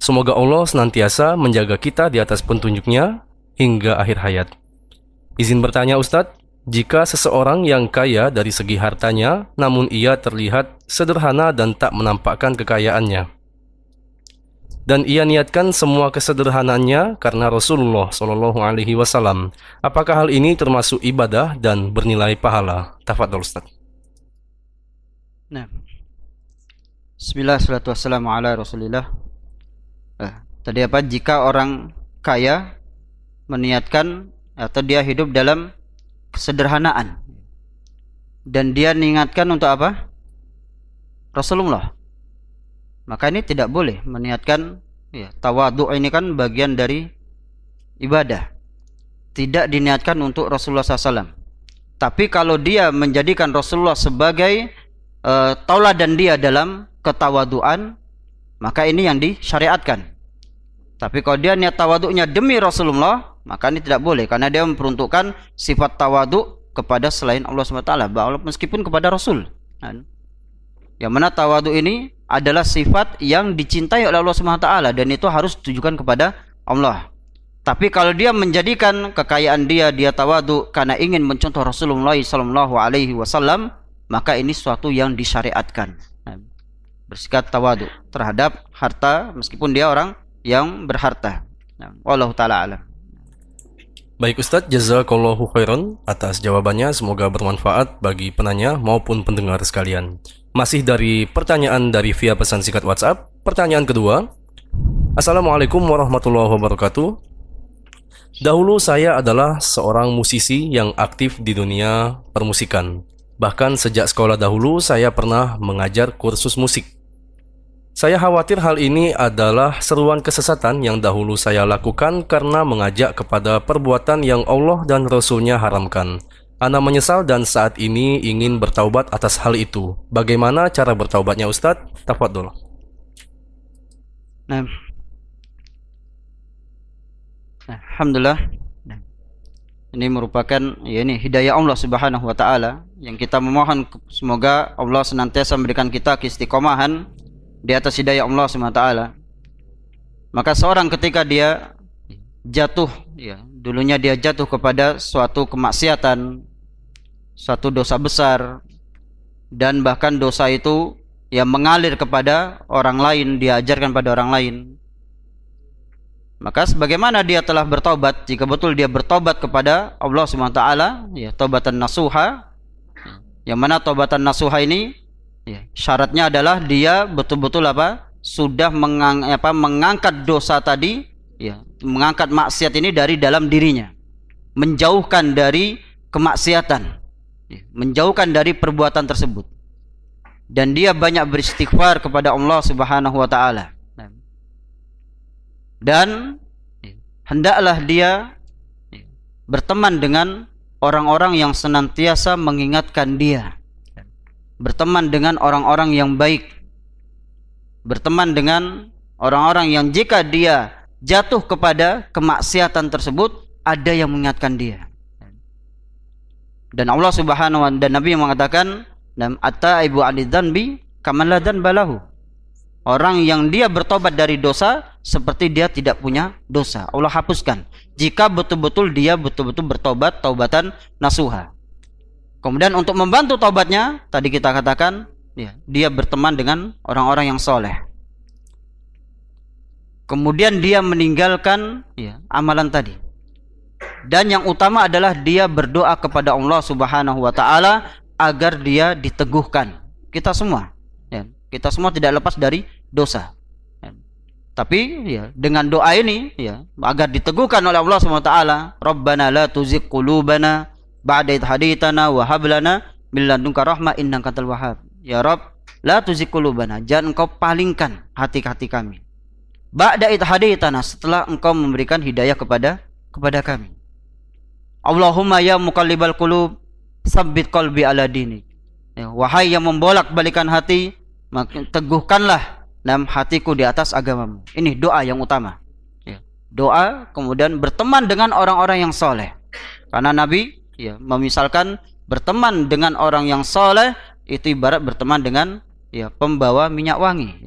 [SPEAKER 1] Semoga Allah senantiasa menjaga kita di atas petunjuknya hingga akhir hayat. Izin bertanya Ustadz, jika seseorang yang kaya dari segi hartanya namun ia terlihat sederhana dan tak menampakkan kekayaannya, dan ia niatkan semua kesederhanaannya karena Rasulullah Shallallahu Alaihi Wasallam. Apakah hal ini termasuk ibadah dan bernilai pahala? Tafadhol Ustaz.
[SPEAKER 2] Nah. Bismillahirrahmanirrahim tadi apa jika orang kaya meniatkan atau dia hidup dalam kesederhanaan dan dia niatkan untuk apa Rasulullah maka ini tidak boleh meniatkan ya tawadu ini kan bagian dari ibadah tidak diniatkan untuk Rasulullah SAW tapi kalau dia menjadikan Rasulullah sebagai uh, tauladan dia dalam ketawaduan maka ini yang disyariatkan tapi kalau dia niat tawaduknya demi Rasulullah, maka ini tidak boleh karena dia memperuntukkan sifat tawaduk kepada selain Allah SWT, meskipun kepada Rasul. Kan? Yang mana tawadu ini adalah sifat yang dicintai oleh Allah SWT dan itu harus ditujukan kepada Allah. Tapi kalau dia menjadikan kekayaan dia dia tawadu karena ingin mencontoh Rasulullah sallallahu alaihi wasallam, maka ini suatu yang disyariatkan. Kan? bersikat tawadu terhadap harta meskipun dia orang yang berharta. Wallahu taala alam.
[SPEAKER 1] Baik Ustadz, jazakallahu khairan atas jawabannya. Semoga bermanfaat bagi penanya maupun pendengar sekalian. Masih dari pertanyaan dari via pesan singkat WhatsApp. Pertanyaan kedua. Assalamualaikum warahmatullahi wabarakatuh. Dahulu saya adalah seorang musisi yang aktif di dunia permusikan. Bahkan sejak sekolah dahulu saya pernah mengajar kursus musik. Saya khawatir hal ini adalah seruan kesesatan yang dahulu saya lakukan karena mengajak kepada perbuatan yang Allah dan Rasulnya haramkan. Ana menyesal dan saat ini ingin bertaubat atas hal itu. Bagaimana cara bertaubatnya Ustadz? Tafadol.
[SPEAKER 2] Nah. nah. Alhamdulillah. Nah. Ini merupakan ya ini hidayah Allah Subhanahu wa taala yang kita memohon semoga Allah senantiasa memberikan kita keistiqomahan di atas hidayah Allah SWT maka seorang ketika dia jatuh ya dulunya dia jatuh kepada suatu kemaksiatan suatu dosa besar dan bahkan dosa itu yang mengalir kepada orang lain diajarkan pada orang lain maka sebagaimana dia telah bertobat jika betul dia bertobat kepada Allah SWT ya tobatan nasuha yang mana tobatan nasuha ini Ya, syaratnya adalah dia betul-betul apa? Sudah mengang, eh, apa, mengangkat dosa tadi, ya, mengangkat maksiat ini dari dalam dirinya. Menjauhkan dari kemaksiatan. Ya, menjauhkan dari perbuatan tersebut. Dan dia banyak beristighfar kepada Allah Subhanahu wa taala. Nah. Dan ya. hendaklah dia ya. berteman dengan orang-orang yang senantiasa mengingatkan dia berteman dengan orang-orang yang baik berteman dengan orang-orang yang jika dia jatuh kepada kemaksiatan tersebut ada yang mengingatkan dia dan Allah Subhanahu wa dan Nabi mengatakan dan atta ibu adzanbi kaman dan balahu orang yang dia bertobat dari dosa seperti dia tidak punya dosa Allah hapuskan jika betul-betul dia betul-betul bertobat taubatan nasuha Kemudian untuk membantu taubatnya, tadi kita katakan ya, dia berteman dengan orang-orang yang soleh. Kemudian dia meninggalkan ya, amalan tadi. Dan yang utama adalah dia berdoa kepada Allah Subhanahu wa taala agar dia diteguhkan. Kita semua, ya, kita semua tidak lepas dari dosa. Ya. Tapi ya, dengan doa ini ya, agar diteguhkan oleh Allah Subhanahu wa taala, Rabbana la ba'dait idh haditana wa hablana min ladunka rahma innaka antal wahhab ya rab la tuzigh qulubana jangan engkau palingkan hati-hati kami ba'dait idh haditana setelah engkau memberikan hidayah kepada kepada kami Allahumma ya muqallibal qulub sabbit qalbi ala dini ya, wahai yang membolak-balikan hati maka teguhkanlah dalam hatiku di atas agamamu ini doa yang utama ya, doa kemudian berteman dengan orang-orang yang soleh karena Nabi ya memisalkan berteman dengan orang yang soleh itu ibarat berteman dengan ya pembawa minyak wangi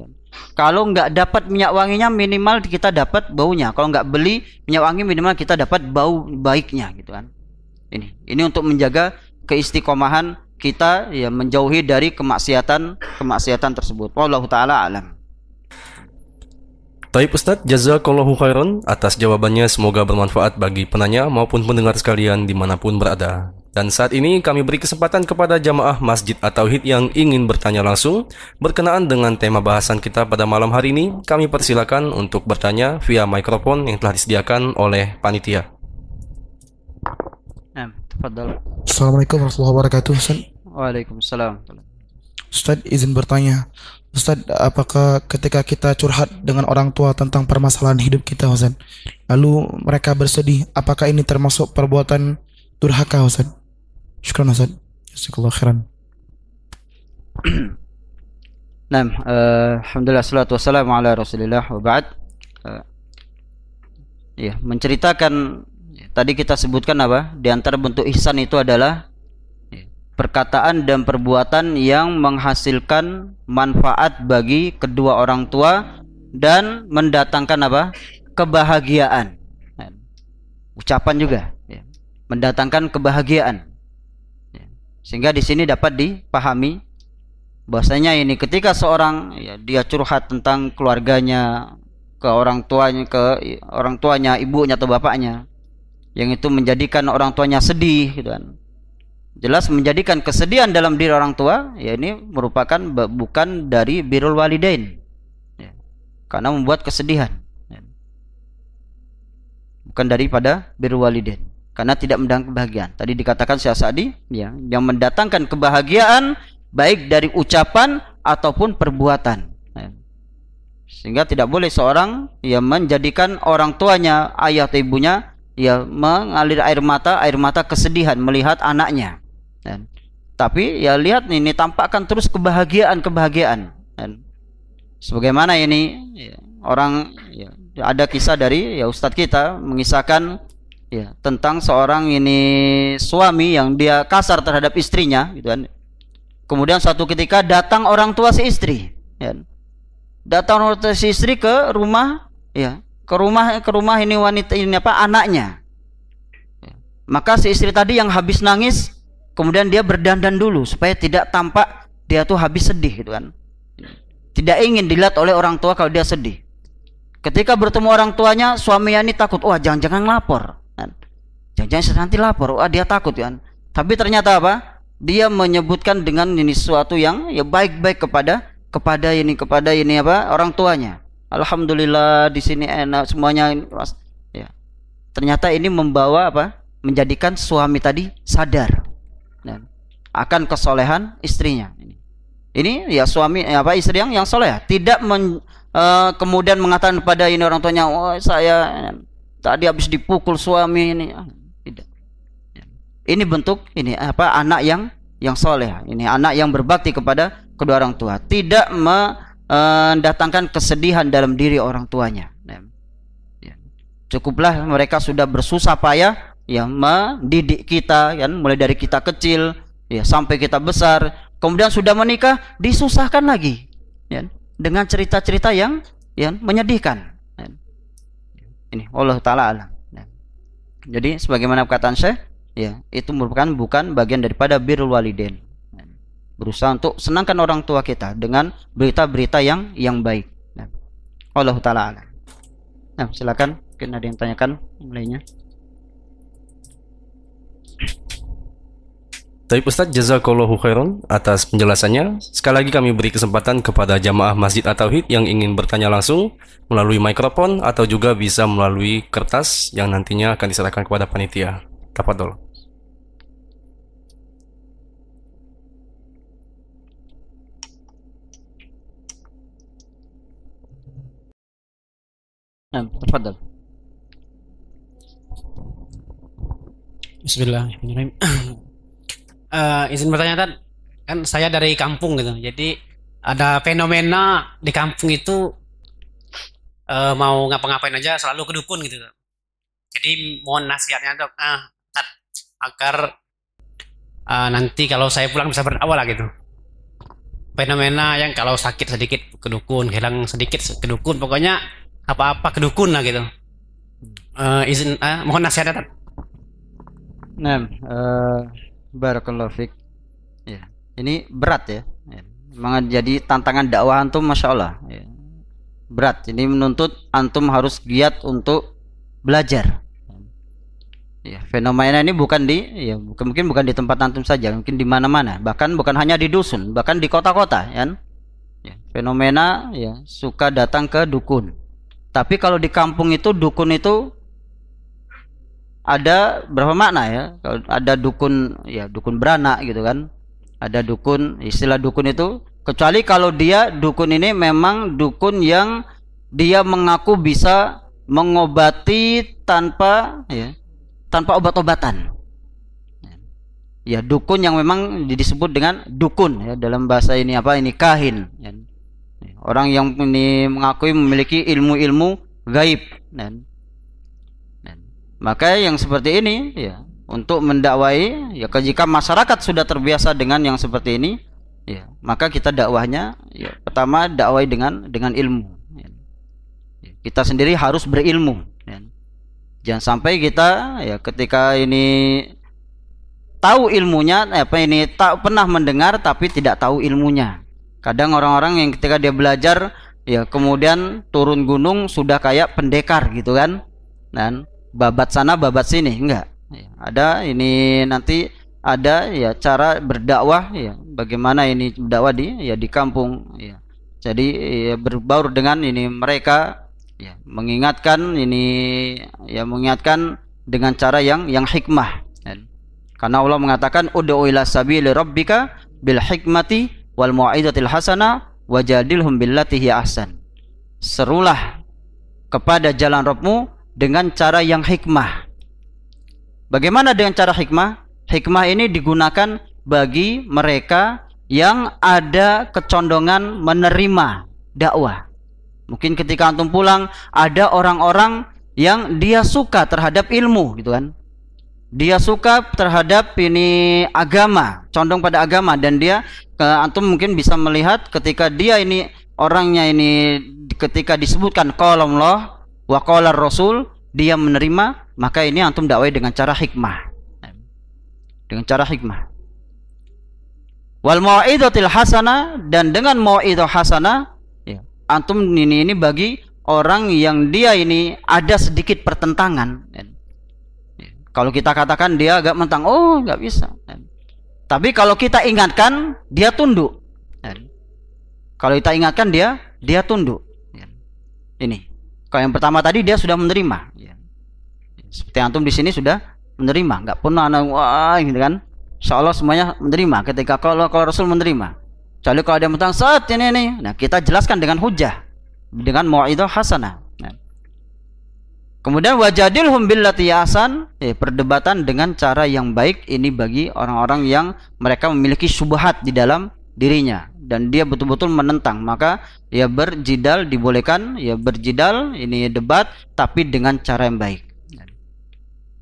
[SPEAKER 2] kalau nggak dapat minyak wanginya minimal kita dapat baunya kalau nggak beli minyak wangi minimal kita dapat bau baiknya gitu kan ini ini untuk menjaga keistiqomahan kita ya menjauhi dari kemaksiatan kemaksiatan tersebut wallahu taala alam
[SPEAKER 1] Taib Ustadz, jazakallahu khairan atas jawabannya semoga bermanfaat bagi penanya maupun pendengar sekalian dimanapun berada. Dan saat ini kami beri kesempatan kepada jamaah Masjid atau hit yang ingin bertanya langsung berkenaan dengan tema bahasan kita pada malam hari ini. Kami persilakan untuk bertanya via mikrofon yang telah disediakan oleh panitia. Assalamualaikum warahmatullahi wabarakatuh.
[SPEAKER 2] Waalaikumsalam.
[SPEAKER 1] Ustadz izin bertanya, Ustaz, apakah ketika kita curhat dengan orang tua tentang permasalahan hidup kita, Ustaz, lalu mereka bersedih, apakah ini termasuk perbuatan durhaka, Ustaz? Syukur, Ustaz. Jazakallah khairan.
[SPEAKER 2] [clears throat] Nah, uh, alhamdulillah salatu wassalamu ala Rasulillah wa ba'd. Uh, ya, menceritakan tadi kita sebutkan apa? Di antara bentuk ihsan itu adalah perkataan dan perbuatan yang menghasilkan manfaat bagi kedua orang tua dan mendatangkan apa kebahagiaan ucapan juga ya. mendatangkan kebahagiaan ya. sehingga di sini dapat dipahami bahwasanya ini ketika seorang ya, dia curhat tentang keluarganya ke orang tuanya ke orang tuanya ibunya atau bapaknya yang itu menjadikan orang tuanya sedih gitu kan jelas menjadikan kesedihan dalam diri orang tua ya ini merupakan bukan dari birul walidain ya. karena membuat kesedihan ya. bukan daripada birul walidain karena tidak mendang kebahagiaan tadi dikatakan Syah Sa'di ya yang mendatangkan kebahagiaan baik dari ucapan ataupun perbuatan ya. sehingga tidak boleh seorang yang menjadikan orang tuanya ayah atau ibunya ya mengalir air mata air mata kesedihan melihat anaknya dan, ya. tapi ya lihat nih, ini tampakkan terus kebahagiaan kebahagiaan. Dan, ya. sebagaimana ini ya, orang ya, ada kisah dari ya Ustadz kita mengisahkan ya tentang seorang ini suami yang dia kasar terhadap istrinya gitu kan. Kemudian suatu ketika datang orang tua si istri. Ya. Datang orang tua si istri ke rumah ya ke rumah ke rumah ini wanita ini apa anaknya. Ya. Maka si istri tadi yang habis nangis kemudian dia berdandan dulu supaya tidak tampak dia tuh habis sedih gitu kan tidak ingin dilihat oleh orang tua kalau dia sedih ketika bertemu orang tuanya suaminya ini takut wah jangan-jangan lapor jangan jangan-jangan nanti lapor wah dia takut kan tapi ternyata apa dia menyebutkan dengan ini suatu yang ya baik-baik kepada kepada ini kepada ini apa orang tuanya alhamdulillah di sini enak semuanya ya ternyata ini membawa apa menjadikan suami tadi sadar dan nah, akan kesolehan istrinya. Ini ya suami ya apa istri yang yang soleh, tidak men, uh, kemudian mengatakan kepada ini orang tuanya, oh, saya tadi habis dipukul suami ini, ah, tidak. Ini bentuk ini apa anak yang yang soleh, ini anak yang berbakti kepada kedua orang tua, tidak eh, mendatangkan kesedihan dalam diri orang tuanya. Nah, ya. Cukuplah mereka sudah bersusah payah ya mendidik kita ya mulai dari kita kecil ya sampai kita besar kemudian sudah menikah disusahkan lagi ya dengan cerita-cerita yang ya menyedihkan ya. ini Allah taala alam ya. jadi sebagaimana perkataan saya ya itu merupakan bukan bagian daripada birrul walidin ya. berusaha untuk senangkan orang tua kita dengan berita-berita yang yang baik ya. Allah taala alam nah silakan mungkin ada yang tanyakan mulainya
[SPEAKER 1] Tapi Ustadz Jazakallahu Khairan atas penjelasannya. Sekali lagi kami beri kesempatan kepada jamaah Masjid At-Tauhid yang ingin bertanya langsung melalui mikrofon atau juga bisa melalui kertas yang nantinya akan diserahkan kepada panitia. Tafadol. تفضل nah, Bismillahirrahmanirrahim. [clears throat]
[SPEAKER 2] uh, izin bertanya kan Kan saya dari kampung gitu. Jadi ada fenomena di kampung itu uh, mau
[SPEAKER 1] ngapa-ngapain aja selalu kedukun gitu. Jadi mohon nasihatnya dok, uh, ah, agar
[SPEAKER 2] uh, nanti kalau saya pulang bisa berawal lah gitu. Fenomena yang kalau sakit sedikit kedukun, hilang sedikit kedukun, pokoknya apa-apa kedukun lah gitu. Uh, izin, uh, mohon nasihatnya tat. Nah, uh, Barakallahu fiq. Ya. Ini berat ya. ya. jadi tantangan dakwah antum Masya Allah. Ya. Berat. Ini menuntut antum harus giat untuk belajar. Ya, fenomena ini bukan di ya mungkin bukan di tempat antum saja, mungkin di mana-mana, bahkan bukan hanya di dusun, bahkan di kota-kota, ya. ya. Fenomena ya suka datang ke dukun. Tapi kalau di kampung itu dukun itu ada berapa makna ya ada dukun ya dukun beranak gitu kan ada dukun istilah dukun itu kecuali kalau dia dukun ini memang dukun yang dia mengaku bisa mengobati tanpa ya tanpa obat-obatan ya dukun yang memang disebut dengan dukun ya dalam bahasa ini apa ini kahin ya. orang yang ini mengakui memiliki ilmu-ilmu gaib ya maka yang seperti ini ya untuk mendakwai ya jika masyarakat sudah terbiasa dengan yang seperti ini ya maka kita dakwahnya ya pertama dakwai dengan dengan ilmu ya. ya kita sendiri harus berilmu ya. jangan sampai kita ya ketika ini tahu ilmunya eh, apa ini tak pernah mendengar tapi tidak tahu ilmunya kadang orang-orang yang ketika dia belajar ya kemudian turun gunung sudah kayak pendekar gitu kan dan babat sana babat sini enggak iya, ada ini nanti ada ya cara berdakwah ya bagaimana ini berdakwah di ya di kampung ya jadi ya, berbaur dengan ini mereka ya mengingatkan ini ya mengingatkan dengan cara yang yang hikmah ya. karena Allah mengatakan udhu ila sabili rabbika bil hikmati wal mau'izatil hasana wajadilhum billati hi ahsan serulah kepada jalan Rabbmu dengan cara yang hikmah. Bagaimana dengan cara hikmah? Hikmah ini digunakan bagi mereka yang ada kecondongan menerima dakwah. Mungkin ketika antum pulang ada orang-orang yang dia suka terhadap ilmu gitu kan. Dia suka terhadap ini agama, condong pada agama dan dia eh, antum mungkin bisa melihat ketika dia ini orangnya ini ketika disebutkan qalamullah waqala rasul dia menerima maka ini antum dakwai dengan cara hikmah dengan cara hikmah wal mau'idatil hasana dan dengan mau'idah hasana ya. antum ini ini bagi orang yang dia ini ada sedikit pertentangan ya. Ya. kalau kita katakan dia agak mentang oh nggak bisa ya. tapi kalau kita ingatkan dia tunduk kalau kita ingatkan dia dia tunduk ini kalau yang pertama tadi dia sudah menerima. Ya. Seperti antum di sini sudah menerima, nggak pernah ana wah gitu kan. Seolah semuanya menerima ketika kalau kalau Rasul menerima. Kecuali kalau dia menang saat ini ini. Nah, kita jelaskan dengan hujah dengan mau'idah hasanah. Nah. Kemudian wajadil billati ya asan, eh, perdebatan dengan cara yang baik ini bagi orang-orang yang mereka memiliki subhat di dalam dirinya dan dia betul-betul menentang maka ya berjidal dibolehkan ya berjidal ini debat tapi dengan cara yang baik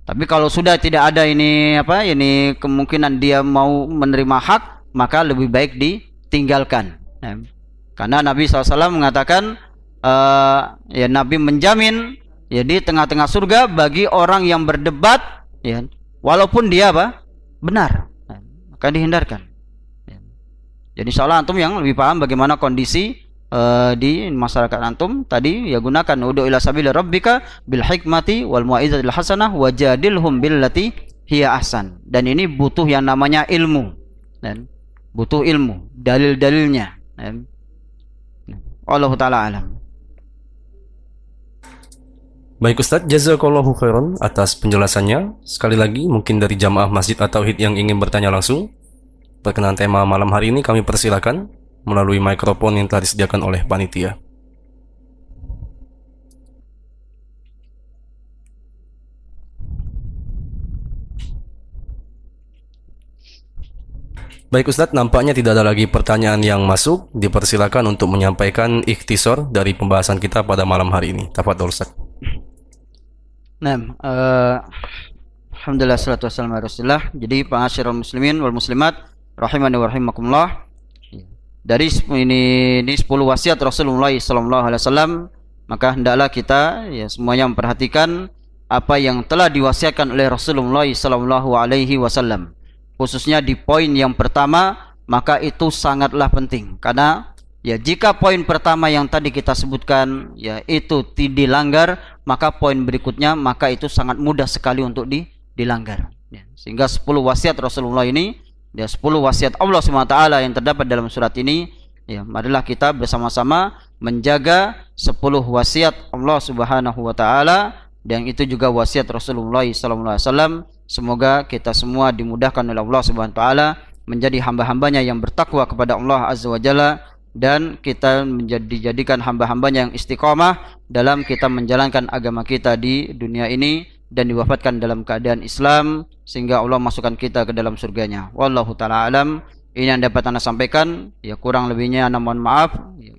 [SPEAKER 2] tapi kalau sudah tidak ada ini apa ini kemungkinan dia mau menerima hak maka lebih baik ditinggalkan ya. karena Nabi SAW mengatakan uh, ya Nabi menjamin ya tengah-tengah surga bagi orang yang berdebat ya walaupun dia apa benar akan ya. maka dihindarkan jadi insya Allah antum yang lebih paham bagaimana kondisi uh, di masyarakat antum tadi ya gunakan udu ila sabila rabbika bil hikmati wal muaizatil hasanah wajadilhum billati hiya ahsan. Dan ini butuh yang namanya ilmu. Dan butuh ilmu, dalil-dalilnya. Allah taala alam.
[SPEAKER 1] Baik Ustadz, jazakallahu khairan atas penjelasannya. Sekali lagi, mungkin dari jamaah Masjid atau hit yang ingin bertanya langsung, Perkenaan tema malam hari ini kami persilakan melalui mikrofon yang telah disediakan oleh panitia. Baik Ustadz, nampaknya tidak ada lagi pertanyaan yang masuk. Dipersilakan untuk menyampaikan ikhtisor dari pembahasan kita pada malam hari ini. Tafadhol Ustaz.
[SPEAKER 2] Nah, eh, uh, Alhamdulillah salatu wassalamu Jadi pengasyirul muslimin wal muslimat rahimani wa rahimakumullah iya. dari ini ini 10 wasiat Rasulullah sallallahu alaihi wasallam maka hendaklah kita ya semuanya memperhatikan apa yang telah diwasiatkan oleh Rasulullah sallallahu alaihi wasallam khususnya di poin yang pertama maka itu sangatlah penting karena ya jika poin pertama yang tadi kita sebutkan ya itu dilanggar maka poin berikutnya maka itu sangat mudah sekali untuk di dilanggar ya. sehingga 10 wasiat Rasulullah ini ya 10 wasiat Allah SWT yang terdapat dalam surat ini ya marilah kita bersama-sama menjaga 10 wasiat Allah Subhanahu wa taala dan itu juga wasiat Rasulullah SAW semoga kita semua dimudahkan oleh Allah Subhanahu wa taala menjadi hamba-hambanya yang bertakwa kepada Allah Azza wa dan kita menjadi jadikan hamba-hambanya yang istiqomah dalam kita menjalankan agama kita di dunia ini dan diwafatkan dalam keadaan Islam sehingga Allah masukkan kita ke dalam surganya. Wallahu taala alam. Ini yang dapat Anda sampaikan. Ya kurang lebihnya Anda mohon maaf. Ya.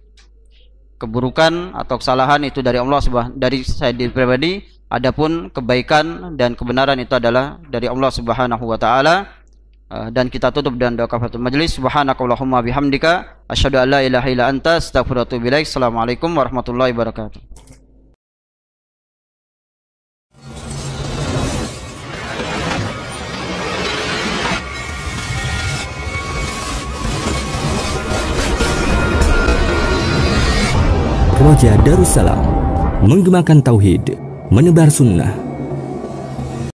[SPEAKER 2] Keburukan atau kesalahan itu dari Allah subhan dari saya pribadi. Adapun kebaikan dan kebenaran itu adalah dari Allah Subhanahu wa taala. Eh, dan kita tutup dan doa kafatul majlis. Subhanakallahumma bihamdika asyhadu an ilaha illa anta astaghfiruka wa Assalamualaikum warahmatullahi wabarakatuh.
[SPEAKER 1] Wajah Darussalam, menggemakan tauhid, menebar sunnah,